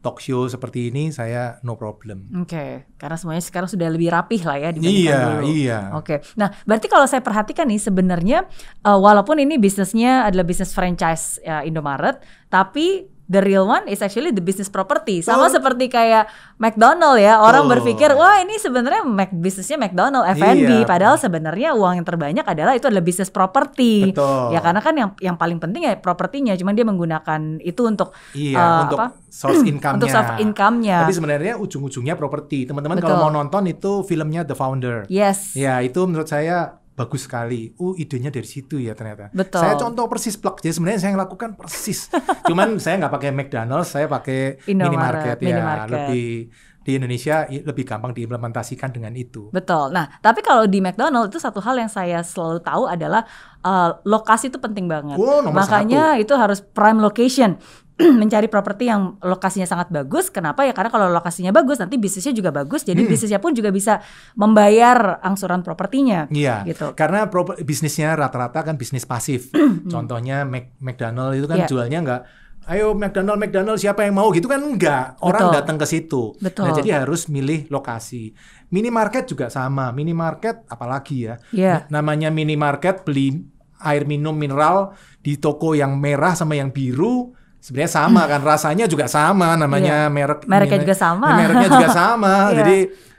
[SPEAKER 2] talk show seperti ini, saya no problem.
[SPEAKER 1] Oke, okay. karena semuanya sekarang sudah lebih rapih lah ya dibandingkan iya, dulu. Iya, iya. Oke, okay. nah berarti kalau saya perhatikan nih sebenarnya uh, walaupun ini bisnisnya adalah bisnis franchise ya, Indomaret, tapi the real one is actually the business property. Sama oh. seperti kayak McDonald ya, orang oh. berpikir wah ini sebenarnya Mac bisnisnya McDonald F&B, iya. padahal sebenarnya uang yang terbanyak adalah itu adalah bisnis properti. Ya karena kan yang yang paling penting ya propertinya, cuman dia menggunakan itu untuk iya, uh, untuk apa? source income-nya. Untuk source income-nya. Tapi
[SPEAKER 2] sebenarnya ujung-ujungnya properti. Teman-teman kalau mau nonton itu filmnya The Founder. Yes. Ya, itu menurut saya bagus sekali. uh idenya dari situ ya ternyata. Betul. Saya contoh persis plug. Jadi sebenarnya saya yang lakukan persis. Cuman saya nggak pakai McDonald's, saya pakai ini minimarket ya, minimarket. lebih di Indonesia lebih gampang diimplementasikan dengan itu. Betul. Nah,
[SPEAKER 1] tapi kalau di McDonald itu satu hal yang saya selalu tahu adalah uh, lokasi itu penting banget. Oh, nomor Makanya satu. itu harus prime location. mencari properti yang lokasinya sangat bagus. Kenapa ya? Karena kalau lokasinya bagus, nanti bisnisnya juga bagus. Jadi hmm. bisnisnya pun juga bisa membayar angsuran propertinya. Iya.
[SPEAKER 2] Gitu. Karena proper, bisnisnya rata-rata kan bisnis pasif. Hmm. Contohnya Mac, McDonald itu kan yeah. jualnya nggak ayo McDonald McDonald siapa yang mau gitu kan enggak orang Betul. datang ke situ nah, Betul. nah jadi harus milih lokasi minimarket juga sama minimarket apalagi ya yeah. namanya minimarket beli air minum mineral di toko yang merah sama yang biru sebenarnya sama kan rasanya juga sama namanya yeah. merek mereknya juga sama mereknya juga sama yeah. jadi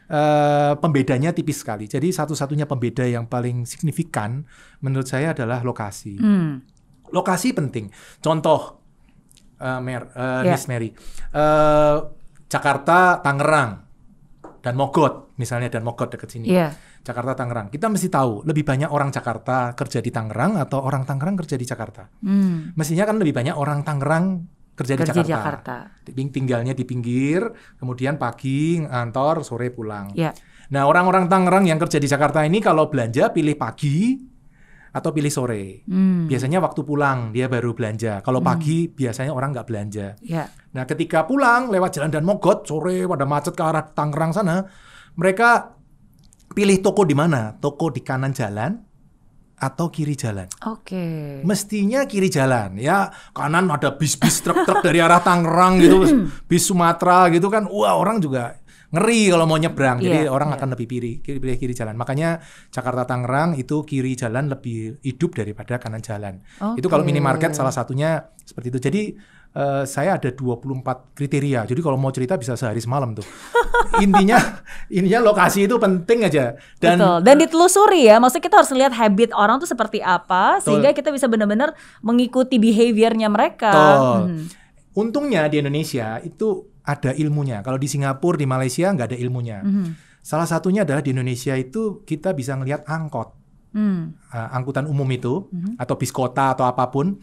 [SPEAKER 2] uh, pembedanya tipis sekali jadi satu-satunya pembeda yang paling signifikan menurut saya adalah lokasi hmm. lokasi penting contoh uh, Mer uh, eh, yeah. Miss Mary uh, Jakarta Tangerang dan Mogot misalnya dan Mogot dekat sini yeah. Jakarta Tangerang. Kita mesti tahu lebih banyak orang Jakarta kerja di Tangerang atau orang Tangerang kerja di Jakarta. Hmm. Mestinya kan lebih banyak orang Tangerang kerja, kerja di Jakarta. Jakarta. Ting Tinggalnya di pinggir, kemudian pagi ngantor, sore pulang. Yeah. Nah, orang-orang Tangerang yang kerja di Jakarta ini kalau belanja pilih pagi atau pilih sore. Hmm. Biasanya waktu pulang dia baru belanja. Kalau hmm. pagi hmm. biasanya orang nggak belanja. Yeah. Nah, ketika pulang lewat Jalan dan Mogot sore pada macet ke arah Tangerang sana, mereka Pilih toko di mana? Toko di kanan jalan atau kiri jalan. Oke. Okay. Mestinya kiri jalan ya. Kanan ada bis-bis truk-truk dari arah Tangerang gitu, bis Sumatera gitu kan. Wah, orang juga ngeri kalau mau nyebrang. Jadi yeah, orang yeah. akan lebih pilih kiri pilih kiri jalan. Makanya Jakarta Tangerang itu kiri jalan lebih hidup daripada kanan jalan. Okay. Itu kalau minimarket salah satunya seperti itu. Jadi Eh, saya ada 24 kriteria. Jadi kalau mau cerita bisa sehari semalam tuh. intinya intinya lokasi itu penting aja dan Betul.
[SPEAKER 1] dan eh, ditelusuri ya. Maksudnya kita harus lihat habit orang tuh seperti apa tol. sehingga kita bisa benar-benar mengikuti behaviornya mereka. Hmm.
[SPEAKER 2] Untungnya di Indonesia itu ada ilmunya. Kalau di Singapura, di Malaysia nggak ada ilmunya. Mm -hmm. Salah satunya adalah di Indonesia itu kita bisa ngelihat angkot, mm. uh, angkutan umum itu -hmm. atau bis kota atau apapun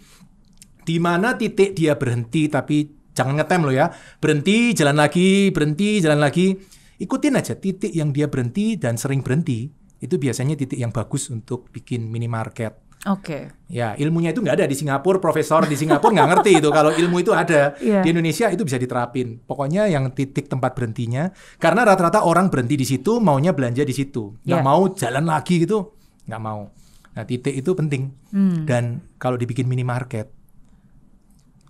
[SPEAKER 2] di mana titik dia berhenti tapi jangan ngetem lo ya. Berhenti, jalan lagi, berhenti, jalan lagi. Ikutin aja titik yang dia berhenti dan sering berhenti. Itu biasanya titik yang bagus untuk bikin minimarket. Oke. Okay. Ya, ilmunya itu nggak ada di Singapura. Profesor di Singapura nggak ngerti itu. Kalau ilmu itu ada yeah. di Indonesia itu bisa diterapin. Pokoknya yang titik tempat berhentinya, karena rata-rata orang berhenti di situ, maunya belanja di situ, nggak yeah. mau jalan lagi gitu, nggak mau. Nah, titik itu penting. Hmm. Dan kalau dibikin minimarket,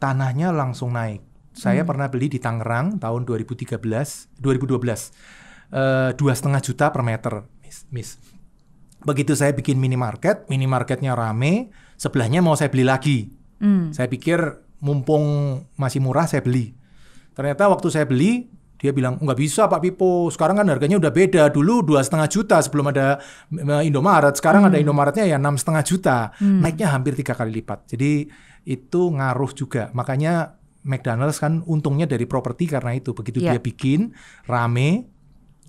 [SPEAKER 2] tanahnya langsung naik. Saya hmm. pernah beli di Tangerang tahun 2013, 2012, eh, dua setengah juta per meter, miss, miss. Begitu saya bikin minimarket, minimarketnya rame, sebelahnya mau saya beli lagi. Hmm. Saya pikir mumpung masih murah saya beli. Ternyata waktu saya beli dia bilang nggak bisa Pak Pipo sekarang kan harganya udah beda dulu dua setengah juta sebelum ada eh, Indomaret sekarang hmm. ada Indomaretnya ya enam setengah juta hmm. naiknya hampir tiga kali lipat jadi itu ngaruh juga. Makanya McDonald's kan untungnya dari properti karena itu. Begitu yeah. dia bikin rame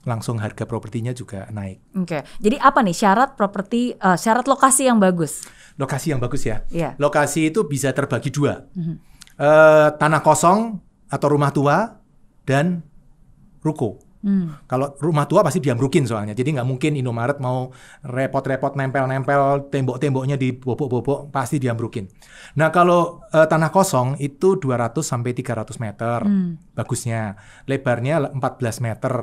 [SPEAKER 2] langsung harga propertinya juga naik.
[SPEAKER 1] Oke. Okay. Jadi apa nih syarat properti uh, syarat lokasi yang bagus?
[SPEAKER 2] Lokasi yang bagus ya. Yeah. Lokasi itu bisa terbagi dua. Mm -hmm. uh, tanah kosong atau rumah tua dan ruko. Hmm. Kalau rumah tua pasti diambrukin soalnya. Jadi nggak mungkin Indomaret mau repot-repot nempel-nempel tembok-temboknya di bobok-bobok pasti diambrukin. Nah, kalau e, tanah kosong itu 200 sampai 300 meter. Hmm. Bagusnya lebarnya 14 meter.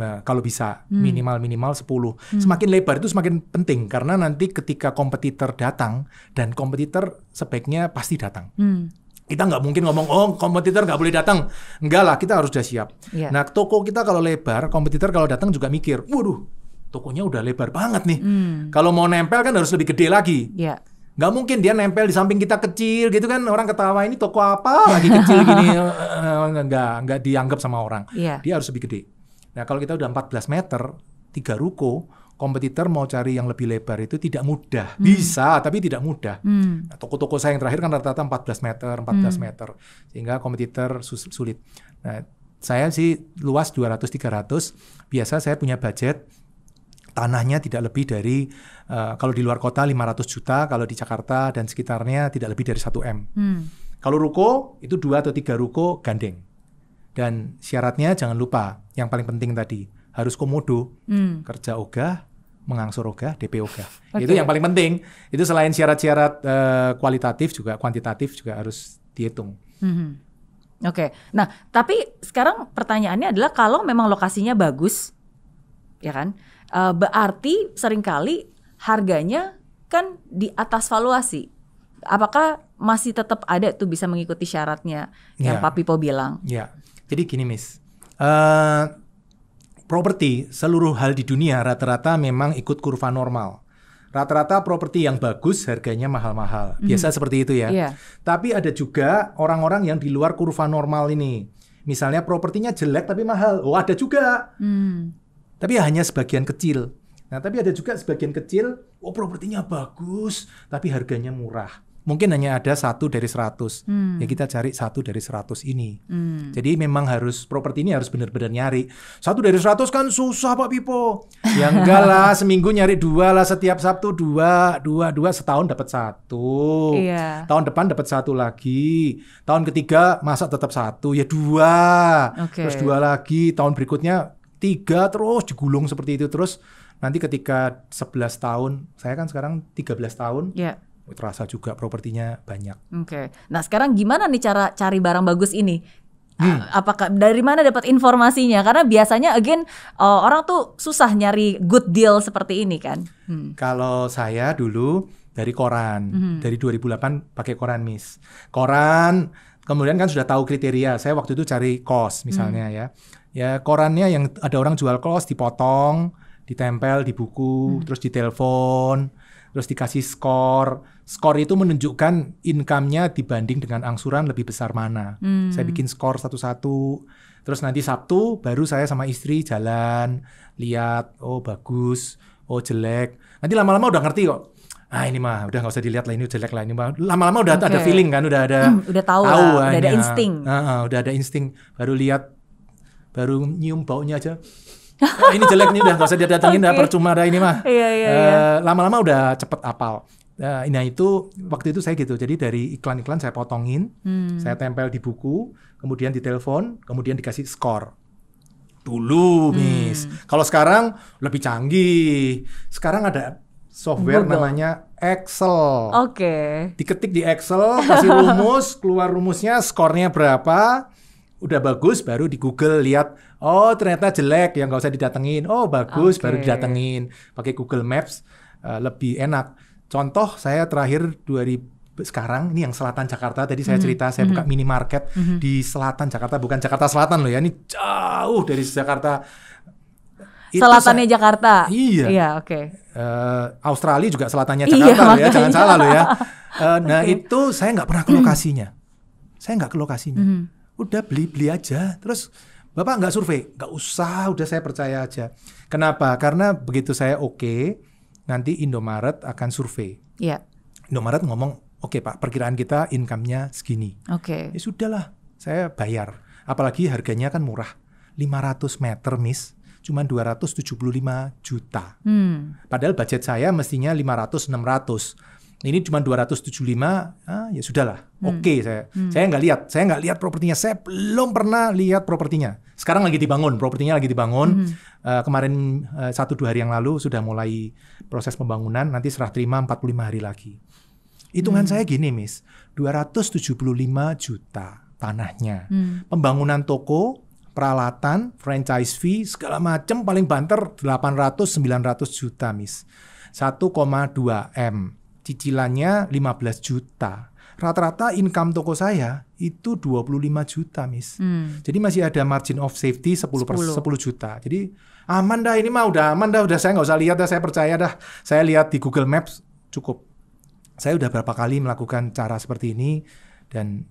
[SPEAKER 2] Nah, kalau bisa hmm. minimal-minimal 10. Hmm. Semakin lebar itu semakin penting karena nanti ketika kompetitor datang dan kompetitor sebaiknya pasti datang. Hmm kita nggak mungkin ngomong oh kompetitor nggak boleh datang enggak lah kita harus sudah siap yeah. nah toko kita kalau lebar kompetitor kalau datang juga mikir waduh tokonya udah lebar banget nih mm. kalau mau nempel kan harus lebih gede lagi yeah. Gak mungkin dia nempel di samping kita kecil gitu kan orang ketawa ini toko apa lagi kecil gini eh, eh, eh, nggak nggak dianggap sama orang yeah. dia harus lebih gede nah kalau kita udah 14 meter tiga ruko kompetitor mau cari yang lebih lebar itu tidak mudah. Hmm. Bisa, tapi tidak mudah. Hmm. Nah, toko-toko saya yang terakhir kan rata-rata 14 meter, 14 hmm. meter. Sehingga kompetitor sulit. Nah, saya sih luas 200 300. Biasa saya punya budget tanahnya tidak lebih dari uh, kalau di luar kota 500 juta, kalau di Jakarta dan sekitarnya tidak lebih dari 1 M. Hmm. Kalau ruko itu dua atau tiga ruko gandeng. Dan syaratnya jangan lupa yang paling penting tadi harus komodo, hmm. kerja ogah, mengangsur ogah, DP ogah. Okay. Itu yang paling penting. Itu selain syarat-syarat uh, kualitatif juga kuantitatif juga harus dihitung.
[SPEAKER 1] Mm -hmm. Oke. Okay. Nah, tapi sekarang pertanyaannya adalah kalau memang lokasinya bagus, ya kan? Uh, berarti seringkali harganya kan di atas valuasi. Apakah masih tetap ada tuh bisa mengikuti syaratnya yeah. yang ya. Pak Pipo bilang?
[SPEAKER 2] Ya. Yeah. Jadi gini, Miss. Uh, properti seluruh hal di dunia rata-rata memang ikut kurva normal. Rata-rata properti yang bagus harganya mahal-mahal. Mhm. Biasa mm seperti itu ya. Yeah. Tapi ada juga orang-orang yang di luar kurva normal ini. Misalnya propertinya jelek tapi mahal. Oh, ada juga. Mm. Tapi hanya sebagian kecil. Nah, tapi ada juga sebagian kecil, oh propertinya bagus tapi harganya murah mungkin hanya ada satu dari seratus. Hmm. Ya kita cari satu dari seratus ini. Hmm. Jadi memang harus properti ini harus benar-benar nyari. Satu dari seratus kan susah Pak Pipo. yang enggak lah, seminggu nyari dua lah setiap Sabtu dua, dua, dua setahun dapat satu. Iya. Tahun depan dapat satu lagi. Tahun ketiga masa tetap satu ya dua. Okay. Terus dua lagi, tahun berikutnya tiga terus digulung seperti itu terus nanti ketika 11 tahun, saya kan sekarang 13 tahun. Yeah terasa juga propertinya banyak.
[SPEAKER 1] Oke. Okay. Nah, sekarang gimana nih cara cari barang bagus ini? Hmm. Apakah dari mana dapat informasinya? Karena biasanya again e, orang tuh susah nyari good deal seperti ini kan.
[SPEAKER 2] Hmm. Kalau saya dulu dari koran, hmm. dari 2008 pakai koran Miss. Koran kemudian kan sudah tahu kriteria. Saya waktu itu cari kos misalnya hmm. ya. Ya korannya yang ada orang jual kos dipotong, ditempel di buku, hmm. terus ditelepon, terus dikasih skor skor itu menunjukkan income-nya dibanding dengan angsuran lebih besar mana. Hmm. Saya bikin skor satu-satu. Terus nanti Sabtu baru saya sama istri jalan, lihat, oh bagus, oh jelek. Nanti lama-lama udah ngerti kok. Ah ini mah udah nggak usah dilihat lah ini jelek lah ini mah lama-lama udah okay. ada feeling kan udah ada hmm, udah tahu, tahu lah, udah ada insting. Uh, uh, udah ada insting baru lihat baru nyium baunya aja. oh, ini jelek nih udah nggak usah dia datengin okay. dah percuma dah ini mah. Iya, iya, iya. Eh, lama-lama udah cepet apal. Eh, nah itu waktu itu saya gitu. Jadi dari iklan-iklan saya potongin, hmm. saya tempel di buku, kemudian di telepon, kemudian dikasih skor. Dulu, hmm. Miss. Kalau sekarang lebih canggih. Sekarang ada software Google. namanya Excel. Oke. Okay. Diketik di Excel, kasih rumus, keluar rumusnya, skornya berapa, udah bagus baru di Google lihat oh ternyata jelek yang nggak usah didatengin oh bagus okay. baru didatengin pakai Google Maps uh, lebih enak Contoh saya terakhir 2000 sekarang ini yang selatan Jakarta tadi saya mhm, cerita mm -hmm. saya buka mhm. minimarket mm -hmm. di selatan Jakarta bukan Jakarta Selatan loh ya ini jauh dari Jakarta
[SPEAKER 1] selatannya saya, Jakarta. Iya. Iya, oke. Okay.
[SPEAKER 2] Uh, eh, Australia juga selatannya Jakarta iya, loh ya, jangan salah loh ya. Uh, nah itu saya nggak pernah ke lokasinya, mm. saya nggak ke lokasinya. Mm. Udah beli beli aja. Terus bapak nggak survei, nggak usah. Udah saya percaya aja. Kenapa? Karena begitu saya oke, okay, nanti Indomaret akan survei. Iya. Indomaret ngomong, oke okay, Pak, perkiraan kita income-nya segini. Oke. Okay. Ya sudahlah, saya bayar. Apalagi harganya kan murah. 500 meter, Miss, cuma 275 juta. Hmm. Padahal budget saya mestinya 500 600. Ini cuma 275, ah, ya sudahlah. Hmm. Oke okay, saya. Hmm. Saya nggak lihat, saya nggak lihat propertinya. Saya belum pernah lihat propertinya sekarang lagi dibangun, propertinya lagi dibangun. Mm -hmm. uh, kemarin uh, satu dua hari yang lalu sudah mulai proses pembangunan, nanti serah terima 45 hari lagi. Hitungan mm. saya gini, Miss, 275 juta tanahnya. Hmm. Pembangunan toko, peralatan, franchise fee, segala macam paling banter 800-900 juta, Miss. 1,2 M. Cicilannya 15 juta. Rata-rata income toko saya itu 25 juta, mis, Hmm. Jadi masih ada margin of safety 10 per, 10. 10 juta. Jadi aman dah ini mah udah aman dah, udah saya nggak usah lihat dah, saya percaya dah. Saya lihat di Google Maps cukup. Saya udah berapa kali melakukan cara seperti ini dan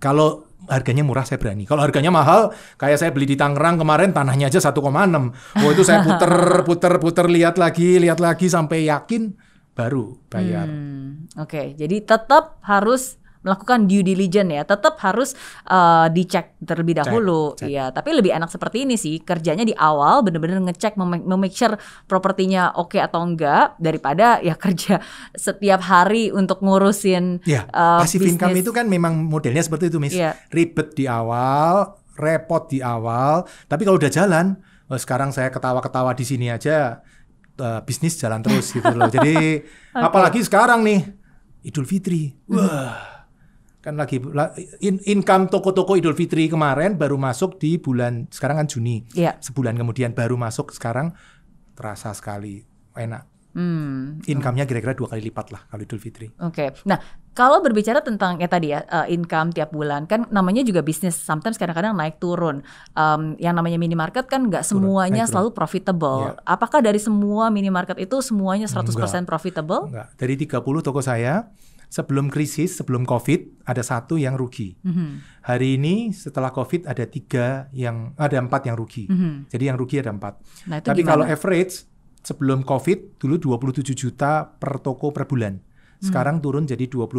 [SPEAKER 2] kalau harganya murah saya berani. Kalau harganya mahal, kayak saya beli di Tangerang kemarin tanahnya aja 1,6. Oh itu saya puter puter puter lihat lagi, lihat lagi sampai yakin baru bayar. Hmm,
[SPEAKER 1] Oke, okay. jadi tetap harus melakukan due diligence ya tetap harus uh, dicek terlebih dahulu cek, cek. ya tapi lebih enak seperti ini sih kerjanya di awal benar-benar ngecek mem make sure propertinya oke okay atau enggak daripada ya kerja setiap hari untuk ngurusin ya, uh, pasif bisnis. income itu
[SPEAKER 2] kan memang modelnya seperti itu mis ya. ribet di awal repot di awal tapi kalau udah jalan oh, sekarang saya ketawa-ketawa di sini aja uh, bisnis jalan terus gitu loh jadi okay. apalagi sekarang nih Idul Fitri mhm. wah kan lagi in, income toko-toko Idul Fitri kemarin baru masuk di bulan sekarang kan Juni yeah. sebulan kemudian baru masuk sekarang terasa sekali enak
[SPEAKER 1] Hmm. Income-nya
[SPEAKER 2] kira-kira dua kali lipat lah kalau Idul Fitri.
[SPEAKER 1] Oke. Okay. Nah, kalau berbicara tentang ya tadi ya uh, income tiap bulan kan namanya juga bisnis. Sometimes kadang-kadang naik turun. Um, yang namanya minimarket kan nggak semuanya turun, selalu turun. profitable. Yeah. Apakah dari semua minimarket itu semuanya 100% enggak. profitable? Enggak.
[SPEAKER 2] Dari 30 toko saya, sebelum krisis, sebelum COVID ada satu yang rugi. Mm -hmm. Hari ini setelah COVID ada tiga yang ada empat yang rugi. Mm -hmm. Jadi yang rugi ada empat. Nah, Tapi gimana? kalau average sebelum COVID dulu 27 juta per toko per bulan. Mm. Sekarang hmm. turun jadi 25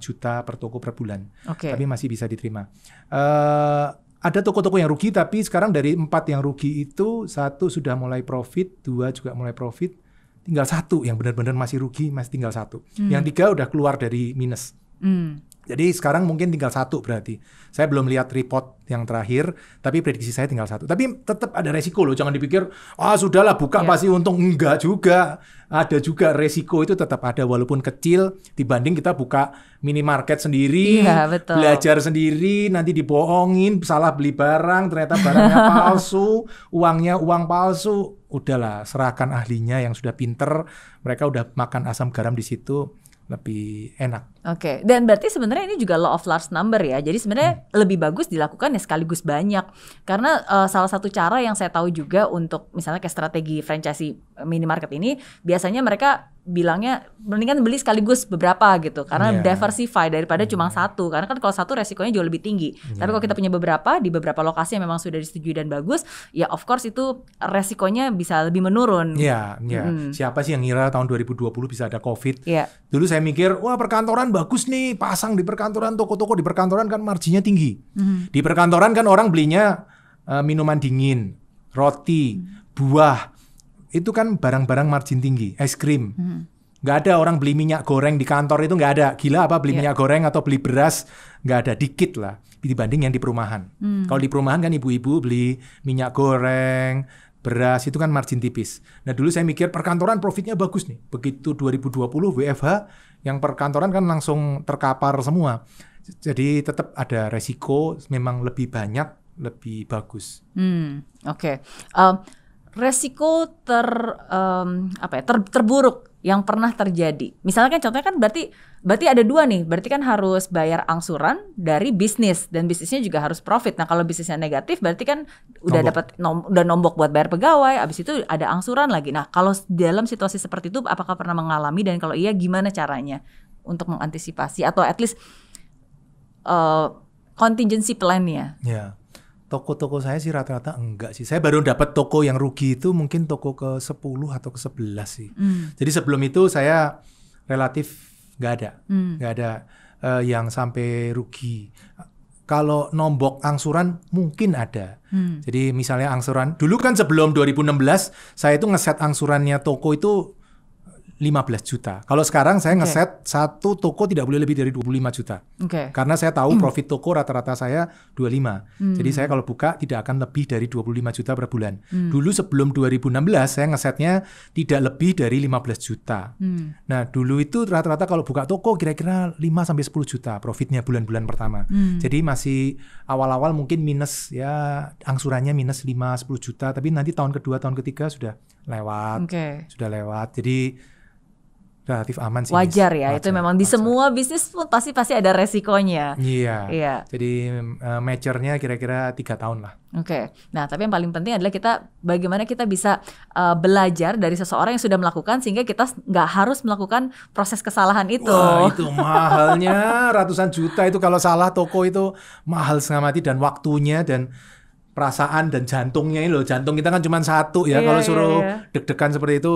[SPEAKER 2] juta per toko per bulan. Okay. Tapi masih bisa diterima. Uh, ada toko-toko yang rugi tapi sekarang dari empat yang rugi itu satu sudah mulai profit, dua juga mulai profit, tinggal satu yang benar-benar masih rugi masih tinggal satu hmm. yang tiga udah keluar dari minus hmm. Jadi sekarang mungkin tinggal satu berarti. Saya belum lihat report yang terakhir, tapi prediksi saya tinggal satu. Tapi tetap ada resiko loh, jangan dipikir, ah oh, sudahlah buka yeah. pasti untung. Enggak juga. Ada juga resiko itu tetap ada walaupun kecil dibanding kita buka minimarket sendiri, yeah, betul. belajar sendiri, nanti dibohongin, salah beli barang, ternyata barangnya palsu, uangnya uang palsu. Udahlah, serahkan ahlinya yang sudah pinter, mereka udah makan asam garam di situ lebih enak.
[SPEAKER 1] Oke, okay. dan berarti sebenarnya ini juga law of large number ya. Jadi sebenarnya hmm. lebih bagus dilakukan ya sekaligus banyak. Karena uh, salah satu cara yang saya tahu juga untuk misalnya kayak strategi franchise minimarket ini biasanya mereka bilangnya mendingan beli sekaligus beberapa gitu karena yeah. diversify daripada cuma hmm. satu karena kan kalau satu resikonya jauh lebih tinggi yeah. tapi kalau kita punya beberapa di beberapa lokasi yang memang sudah disetujui dan bagus ya of course itu resikonya bisa lebih menurun ya yeah, yeah. hmm.
[SPEAKER 2] siapa sih yang ngira tahun 2020 bisa ada covid yeah. dulu saya mikir wah perkantoran bagus nih pasang di perkantoran toko-toko di perkantoran kan marginnya tinggi hmm. di perkantoran kan orang belinya uh, minuman dingin roti hmm. buah itu kan barang-barang margin tinggi, es krim. Hmm. Nggak ada orang beli minyak goreng di kantor itu nggak ada. Gila apa beli yeah. minyak goreng atau beli beras, nggak ada. Dikit lah dibanding yang di perumahan. Hmm. Kalau di perumahan kan ibu-ibu beli minyak goreng, beras, itu kan margin tipis. Nah dulu saya mikir perkantoran profitnya bagus nih. Begitu 2020 WFH, yang perkantoran kan langsung terkapar semua. Jadi tetap ada resiko memang lebih banyak, lebih bagus.
[SPEAKER 1] Hmm, Oke. Okay. Um, ehm, resiko ter um, apa ya ter, terburuk yang pernah terjadi. Misalnya kan contohnya kan berarti berarti ada dua nih. Berarti kan harus bayar angsuran dari bisnis dan bisnisnya juga harus profit. Nah, kalau bisnisnya negatif berarti kan udah dapat nom, udah nombok buat bayar pegawai, Abis itu ada angsuran lagi. Nah, kalau dalam situasi seperti itu apakah pernah mengalami dan kalau iya gimana caranya untuk mengantisipasi atau at least uh, contingency plan-nya?
[SPEAKER 2] Yeah. Toko-toko saya sih rata-rata enggak sih. Saya baru dapat toko yang rugi itu mungkin toko ke 10 atau ke 11 sih. Mm. Jadi sebelum itu saya relatif enggak ada. Hmm. Nggak mm. ada uh, yang sampai rugi. Kalau nombok angsuran mungkin ada. Mm. Jadi misalnya angsuran, dulu kan sebelum 2016 saya itu ngeset angsurannya toko itu 15 juta. Kalau sekarang saya okay. ngeset satu toko tidak boleh lebih dari 25 juta. Okay. Karena saya tahu hmm. profit toko rata-rata saya 25. Hmm. Jadi saya kalau buka tidak akan lebih dari 25 juta per bulan. Hmm. Dulu sebelum 2016 saya ngesetnya tidak lebih dari 15 juta. Hmm. Nah, dulu itu rata-rata kalau buka toko kira-kira 5 sampai 10 juta profitnya bulan-bulan pertama. Hmm. Jadi masih awal-awal mungkin minus ya angsurannya minus 5 10 juta, tapi nanti tahun kedua, tahun ketiga sudah lewat. Okay. Sudah lewat. Jadi relatif aman sih. Wajar ya, wajar, itu
[SPEAKER 1] memang wajar. di semua bisnis pun pasti pasti ada resikonya.
[SPEAKER 2] Iya. Iya. Jadi uh, eh, maturnya kira-kira tiga tahun lah.
[SPEAKER 1] Oke. Okay. Nah, tapi yang paling penting adalah kita bagaimana kita bisa uh, belajar dari seseorang yang sudah melakukan sehingga kita nggak harus melakukan proses kesalahan itu. Wah, itu mahalnya
[SPEAKER 2] ratusan juta itu kalau salah toko itu mahal setengah mati dan waktunya dan perasaan dan jantungnya ini loh jantung kita kan cuma satu ya yeah, kalau iya, suruh yeah, iya. deg-degan seperti itu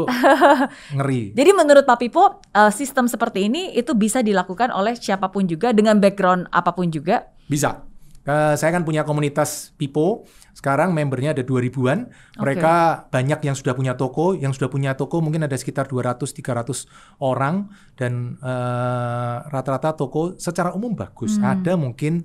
[SPEAKER 2] ngeri. Jadi
[SPEAKER 1] menurut Pak Pipo eh, sistem seperti ini itu bisa dilakukan oleh siapapun juga dengan background apapun juga.
[SPEAKER 2] Bisa. Eh, saya kan punya komunitas Pipo. Sekarang membernya ada dua ribuan. Mereka okay. banyak yang sudah punya toko, yang sudah punya toko mungkin ada sekitar 200 300 orang dan eh, rata-rata uh, toko secara umum bagus. Hmm. Ada mungkin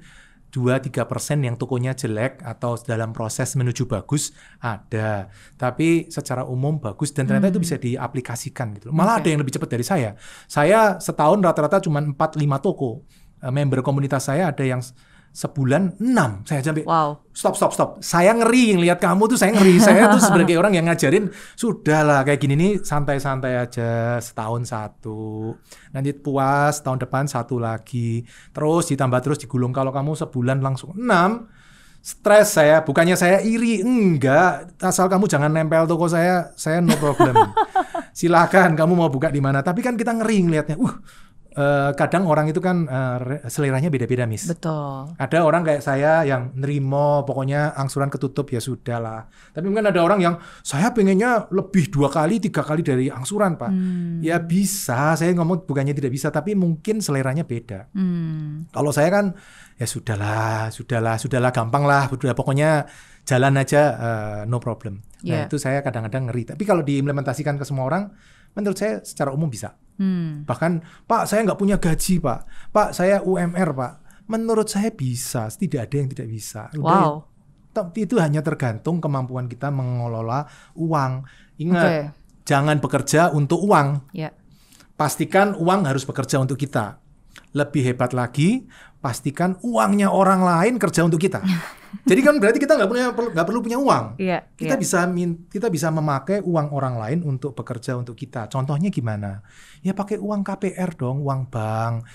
[SPEAKER 2] 2-3% yang tokonya jelek atau dalam proses menuju bagus ada. Tapi secara umum bagus dan ternyata hmm. itu bisa diaplikasikan gitu. Malah okay. ada yang lebih cepat dari saya. Saya setahun rata-rata cuma 4-5 toko. Eh, member komunitas saya ada yang sebulan enam saya sampai wow. stop stop stop saya ngeri lihat kamu tuh saya ngeri saya tuh sebagai orang yang ngajarin sudahlah kayak gini nih santai-santai aja setahun satu nanti puas tahun depan satu lagi terus ditambah terus digulung kalau kamu sebulan langsung enam stres saya bukannya saya iri enggak asal kamu jangan nempel toko saya saya no problem silahkan kamu mau buka di mana tapi kan kita ngeri ngelihatnya uh Uh, kadang orang itu kan uh, seleranya beda-beda, Miss.
[SPEAKER 3] Betul.
[SPEAKER 2] Ada orang kayak saya yang nerimo, pokoknya angsuran ketutup ya sudah lah. Tapi mungkin ada orang yang saya pengennya lebih dua kali, tiga kali dari angsuran, Pak. Hmm. Ya bisa, saya ngomong bukannya tidak bisa, tapi mungkin seleranya beda.
[SPEAKER 3] Hmm.
[SPEAKER 2] Kalau saya kan ya sudahlah, sudahlah, sudahlah, gampang lah, sudah pokoknya jalan aja, uh, no problem. Yeah. Ya. itu saya kadang-kadang ngeri. Tapi kalau diimplementasikan ke semua orang, Menurut saya secara umum bisa. Hmm. Bahkan Pak saya nggak punya gaji Pak, Pak saya UMR Pak. Menurut saya bisa, tidak ada yang tidak bisa. Ya. Wow. Tapi Itu hanya tergantung kemampuan kita mengelola uang. Ingat, okay. jangan bekerja untuk uang. Yeah. Pastikan uang harus bekerja untuk kita. Lebih hebat lagi, pastikan uangnya orang lain kerja untuk kita. Jadi kan berarti kita nggak punya nggak perlu punya uang.
[SPEAKER 3] Yeah, kita yeah. bisa
[SPEAKER 2] min, kita bisa memakai uang orang lain untuk bekerja untuk kita. Contohnya gimana? Ya pakai uang KPR dong, uang bank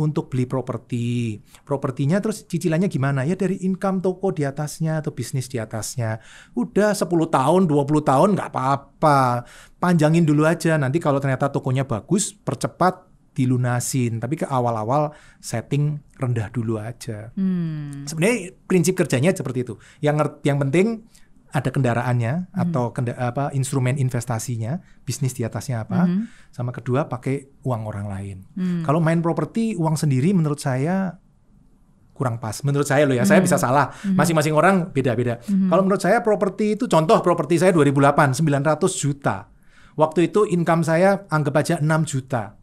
[SPEAKER 2] untuk beli properti. Propertinya terus cicilannya gimana? Ya dari income toko di atasnya atau bisnis di atasnya. Udah 10 tahun, 20 tahun nggak apa-apa. Panjangin dulu aja. Nanti kalau ternyata tokonya bagus, percepat dilunasin tapi ke awal-awal setting rendah dulu aja hmm. sebenarnya prinsip kerjanya seperti itu yang yang penting ada kendaraannya hmm. atau kenda, apa instrumen investasinya bisnis di atasnya apa hmm. sama kedua pakai uang orang lain hmm. kalau main properti uang sendiri menurut saya kurang pas menurut saya loh ya hmm. saya bisa salah hmm. masing-masing hmm. orang beda-beda hmm. kalau menurut saya properti itu contoh properti saya 2008 900 juta waktu itu income saya anggap aja 6 juta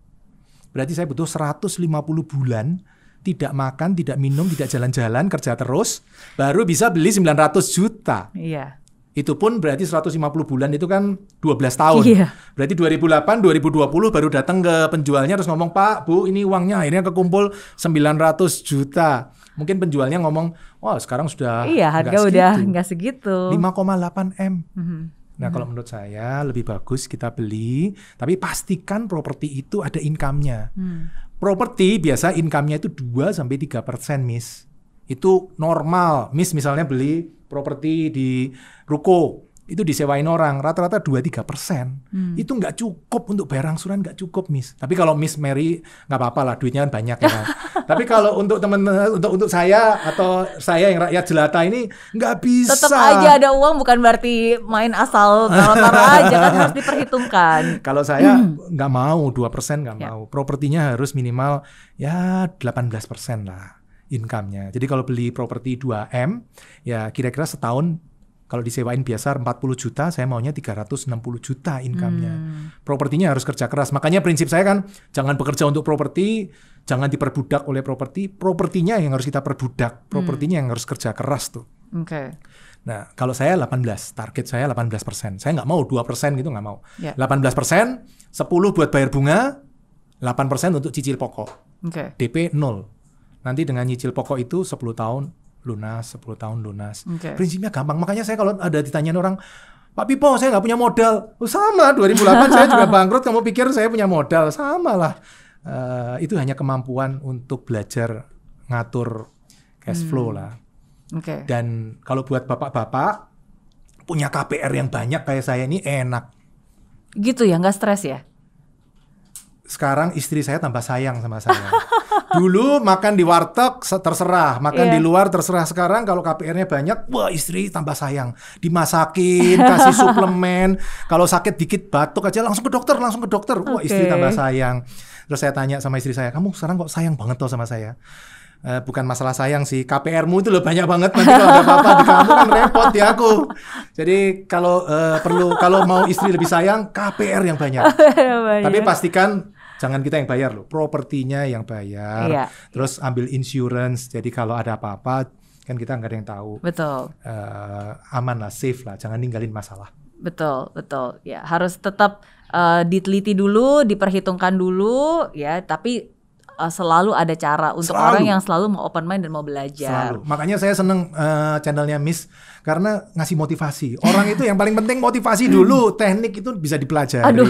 [SPEAKER 2] Berarti saya butuh 150 bulan tidak makan, tidak minum, tidak jalan-jalan, kerja terus, baru bisa beli 900 juta. Iya. Itu pun berarti 150 bulan itu kan 12 tahun. Iya. Berarti 2008, 2020 baru datang ke penjualnya terus ngomong, "Pak, Bu, ini uangnya akhirnya kekumpul 900 juta." Mungkin penjualnya ngomong, "Wah, sekarang sudah Iya, harga udah nggak segitu. 5,8 M." Mm -hmm. Nah, hmm. kalau menurut saya lebih bagus kita beli, tapi pastikan properti itu ada income-nya. Hmm. Properti biasa income-nya itu 2 sampai 3%, Miss. Itu normal. Miss misalnya beli properti di ruko itu disewain orang rata-rata 2 tiga persen hmm. itu nggak cukup untuk bayar angsuran nggak cukup miss tapi kalau miss Mary nggak apa-apa lah duitnya kan banyak ya tapi kalau untuk temen untuk untuk saya atau saya yang rakyat jelata ini nggak bisa tetap aja ada
[SPEAKER 1] uang bukan berarti main asal taruh aja kan harus diperhitungkan
[SPEAKER 2] kalau saya hmm. nggak mau dua persen nggak ya. mau propertinya harus minimal ya 18 persen lah income-nya. Jadi kalau beli properti 2M ya kira-kira setahun kalau disewain biasa 40 juta, saya maunya 360 juta income-nya. Hmm. Propertinya harus kerja keras. Makanya prinsip saya kan jangan bekerja untuk properti, jangan diperbudak oleh properti. Propertinya yang harus kita perbudak, hmm. propertinya hmm. yang harus kerja keras tuh. Oke. Okay. Nah, kalau saya 18, target saya 18%. Saya nggak mau 2% gitu nggak mau. Yeah. 18%, 10 buat bayar bunga, 8% untuk cicil pokok. Okay. DP 0. Nanti dengan nyicil pokok itu 10 tahun lunas 10 tahun lunas okay. prinsipnya gampang makanya saya kalau ada ditanyain orang Pak Pipo, saya nggak punya modal. Oh, sama, 2008 saya juga bangkrut. Kamu pikir saya punya modal? Sama lah. Uh, eh, itu hanya kemampuan untuk belajar ngatur cash hmm. flow hmm. lah. Okay. Dan kalau buat bapak-bapak, punya KPR yang banyak kayak saya ini enak.
[SPEAKER 1] Gitu ya, nggak stres ya?
[SPEAKER 2] sekarang istri saya tambah sayang sama saya. Dulu makan di warteg terserah, makan yeah. di iya. luar terserah. Sekarang kalau KPR-nya banyak, wah istri tambah sayang. Dimasakin, kasih suplemen. kalau sakit dikit batuk aja langsung ke dokter, langsung ke dokter. Wah okay. istri tambah sayang. Terus saya tanya sama istri saya, kamu sekarang kok sayang banget tuh sama saya? Uh, bukan masalah sayang sih, KPR-mu itu loh banyak banget nanti kalau ada apa-apa di kamu kan repot ya aku. Jadi kalau uh, perlu kalau mau istri lebih sayang, KPR yang banyak. Tapi pastikan Jangan kita yang bayar loh, propertinya yang bayar. Iya. Terus ambil insurance. Jadi kalau ada apa-apa kan kita nggak ada yang tahu. Betul. Uh, aman lah, safe lah. Jangan ninggalin masalah.
[SPEAKER 1] Betul, betul. Ya, harus tetap uh, diteliti dulu, diperhitungkan dulu ya, tapi uh, selalu ada cara
[SPEAKER 2] untuk selalu. orang yang
[SPEAKER 1] selalu mau open mind dan mau belajar. Selalu.
[SPEAKER 2] Makanya saya seneng uh, channelnya Miss karena ngasih motivasi. Orang itu yang paling penting motivasi dulu, teknik itu bisa dipelajari. Aduh.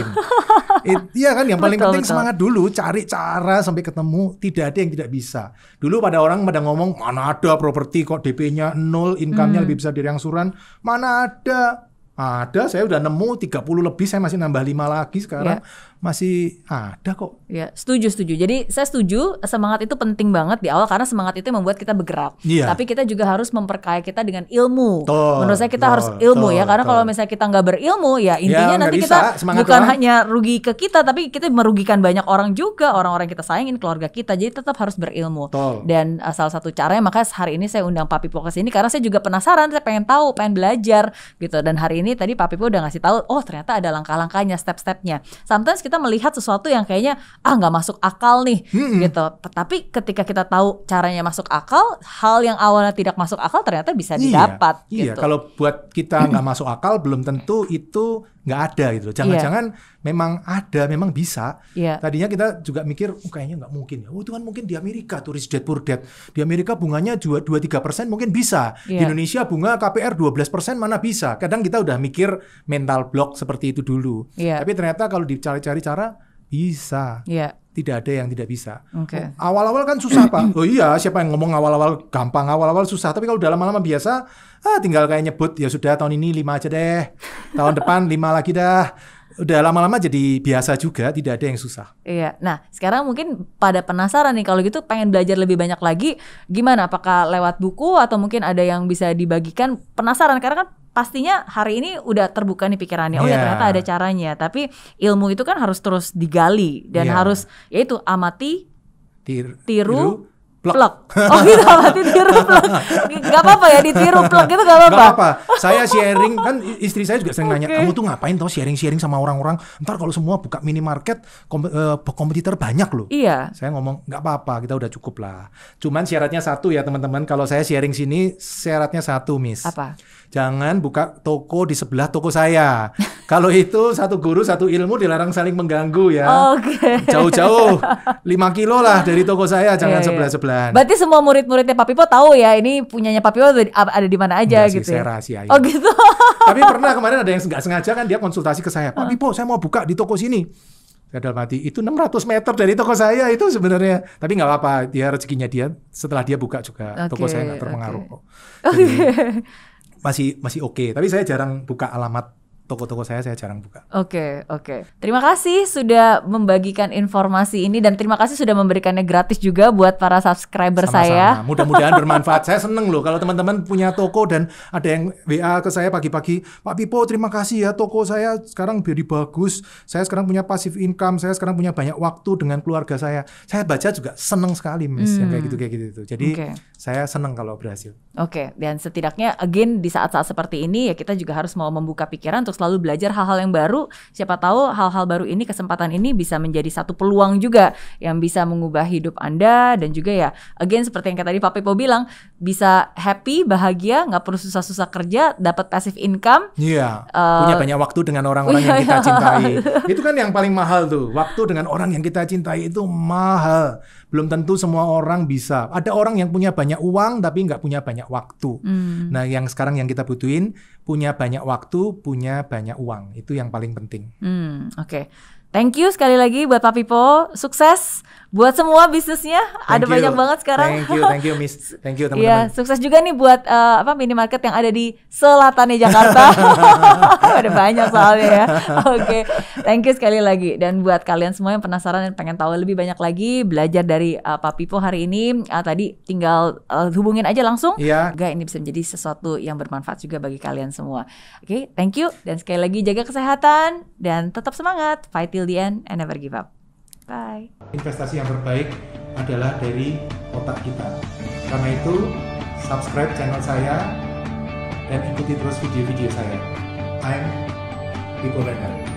[SPEAKER 2] It, iya kan yang paling betul, penting betul. semangat dulu, cari cara sampai ketemu, tidak ada yang tidak bisa. Dulu pada orang pada ngomong mana ada properti kok DP-nya nol, income-nya hmm. lebih besar dari angsuran, mana ada ada, saya udah nemu 30 lebih, saya masih nambah 5 lagi sekarang. Yeah masih ada kok.
[SPEAKER 1] Ya, setuju setuju. Jadi saya setuju semangat itu penting banget di awal karena semangat itu membuat kita bergerak. Iya. Tapi kita juga harus memperkaya kita dengan ilmu. Tuh, Menurut saya kita tuh, harus ilmu tuh, ya karena kalau misalnya kita nggak berilmu ya, ya intinya ya, nanti bisa, kita bukan doang. hanya rugi ke kita tapi kita merugikan banyak orang juga, orang-orang kita sayangin, keluarga kita. Jadi tetap harus berilmu. Tuh. Dan uh, salah satu caranya makanya hari ini saya undang papi Pipo ke karena saya juga penasaran, saya pengen tahu, pengen belajar gitu. Dan hari ini tadi papi Pipo udah ngasih tahu, oh ternyata ada langkah-langkahnya, step-stepnya. Sometimes kita melihat sesuatu yang kayaknya ah nggak masuk akal nih hmm. gitu. Tapi ketika kita tahu caranya masuk akal, hal yang awalnya tidak masuk akal ternyata bisa iya, didapat. Iya, gitu. iya. kalau
[SPEAKER 2] buat kita nggak masuk akal, belum tentu itu nggak ada gitu loh. Jangan-jangan yeah. memang ada, memang bisa. Yeah. Tadinya kita juga mikir, oh, kayaknya nggak mungkin. Ya. Oh itu kan mungkin di Amerika turis debt poor debt. Di Amerika bunganya 2-3 persen mungkin bisa. Yeah. Di iya. Indonesia bunga KPR 12 persen mana bisa. Kadang kita udah mikir mental block seperti itu dulu. Yeah. Tapi ternyata kalau dicari-cari cara, bisa. Iya. Yeah. Tidak ada yang tidak bisa. Okay. Oh, awal-awal kan susah pak. Oh iya, siapa yang ngomong awal-awal gampang, awal-awal susah. Tapi kalau udah lama-lama biasa, ah tinggal kayak nyebut ya sudah tahun ini lima aja deh, tahun depan lima lagi dah udah lama-lama jadi biasa juga, tidak ada yang susah.
[SPEAKER 1] Iya. Nah, sekarang mungkin pada penasaran nih kalau gitu pengen belajar lebih banyak lagi gimana? Apakah lewat buku atau mungkin ada yang bisa dibagikan? Penasaran karena kan pastinya hari ini udah terbuka nih pikirannya. Oh yeah. ya iya. ternyata ada caranya. Tapi ilmu itu kan harus terus digali dan yeah. harus yaitu amati,
[SPEAKER 3] tiru, tiru
[SPEAKER 2] plek. Oh gitu amati,
[SPEAKER 1] tiru plek. Gak apa-apa ya
[SPEAKER 2] ditiru plek itu gak apa-apa. Gak apa. Saya sharing kan istri saya juga sering okay. nanya, kamu tuh ngapain tau sharing-sharing sama orang-orang? Ntar kalau semua buka minimarket kom uh, kompetitor banyak loh. Iya. Saya ngomong gak apa-apa, kita udah cukup lah. Cuman syaratnya satu ya teman-teman. Kalau saya sharing sini syaratnya satu, Miss. Apa? jangan buka toko di sebelah toko saya. Kalau itu satu guru satu ilmu dilarang saling mengganggu ya. Okay. Jauh-jauh 5 kilo lah dari toko saya, iya, jangan yeah, sebelah-sebelahan. Berarti
[SPEAKER 1] semua murid-muridnya Pak Pipo tahu ya ini punyanya Pak Pipo ada di mana aja Nggak iya gitu. Sih, ya? saya
[SPEAKER 2] rahasia. Ya. Oh gitu. Tapi pernah kemarin ada yang nggak sengaja kan dia konsultasi ke saya, Pak Pipo saya mau buka di toko sini. Saya dalam hati, itu 600 meter dari toko saya itu sebenarnya. Tapi nggak apa-apa, dia rezekinya dia setelah dia buka juga. Okay, toko saya nggak terpengaruh okay. kok.
[SPEAKER 1] okay
[SPEAKER 2] masih masih oke okay. tapi saya jarang buka alamat toko-toko saya saya jarang buka.
[SPEAKER 1] Oke, okay, oke. Okay. Terima kasih sudah membagikan informasi ini dan terima kasih sudah memberikannya gratis juga buat para subscriber Sama-sama. saya. Mudah-mudahan bermanfaat.
[SPEAKER 2] saya seneng loh kalau teman-teman punya toko dan ada yang WA ke saya pagi-pagi, Pak Pipo terima kasih ya toko saya sekarang jadi bagus. Saya sekarang punya pasif income, saya sekarang punya banyak waktu dengan keluarga saya. Saya baca juga seneng sekali, Miss, hmm. yang kayak hmm. gitu kayak gitu itu. Jadi okay. saya seneng kalau berhasil.
[SPEAKER 1] Oke, okay. dan setidaknya again di saat-saat seperti ini ya kita juga harus mau membuka pikiran untuk selalu belajar hal-hal yang baru. Siapa tahu hal-hal baru ini kesempatan ini bisa menjadi satu peluang juga yang bisa mengubah hidup Anda dan juga ya again seperti yang tadi Pak Pepo bilang, bisa happy, bahagia, nggak perlu susah-susah kerja, dapat passive income.
[SPEAKER 2] Iya. Uh, punya banyak waktu dengan orang-orang iya, yang kita iya. cintai. Itu kan yang paling mahal tuh. Waktu dengan orang yang kita cintai itu mahal. Belum tentu semua orang bisa. Ada orang yang punya banyak uang tapi nggak punya banyak waktu.
[SPEAKER 3] Hmm. Nah,
[SPEAKER 2] yang sekarang yang kita butuhin punya banyak waktu, punya banyak uang. Itu yang paling penting. Hmm, oke. Okay.
[SPEAKER 1] Thank you sekali lagi buat papipo Sukses buat semua bisnisnya thank ada you. banyak banget sekarang. Thank you, thank
[SPEAKER 2] you, Miss. Thank you iya, teman-teman. Iya,
[SPEAKER 1] sukses juga nih buat uh, apa minimarket yang ada di selatannya Jakarta. ada banyak soalnya ya. Oke, okay. thank you sekali lagi. Dan buat kalian semua yang penasaran dan pengen tahu lebih banyak lagi, belajar dari uh, Pak Pipo hari ini, uh, tadi tinggal uh, hubungin aja langsung. Iya. Yeah. ini bisa menjadi sesuatu yang bermanfaat juga bagi kalian semua. Oke, okay, thank you. Dan sekali lagi jaga kesehatan dan tetap semangat. Fight till the end and never give up. Bye.
[SPEAKER 2] Investasi yang terbaik adalah dari otak kita. Karena itu, subscribe channel saya dan ikuti terus video-video saya. I'm Rico Renner.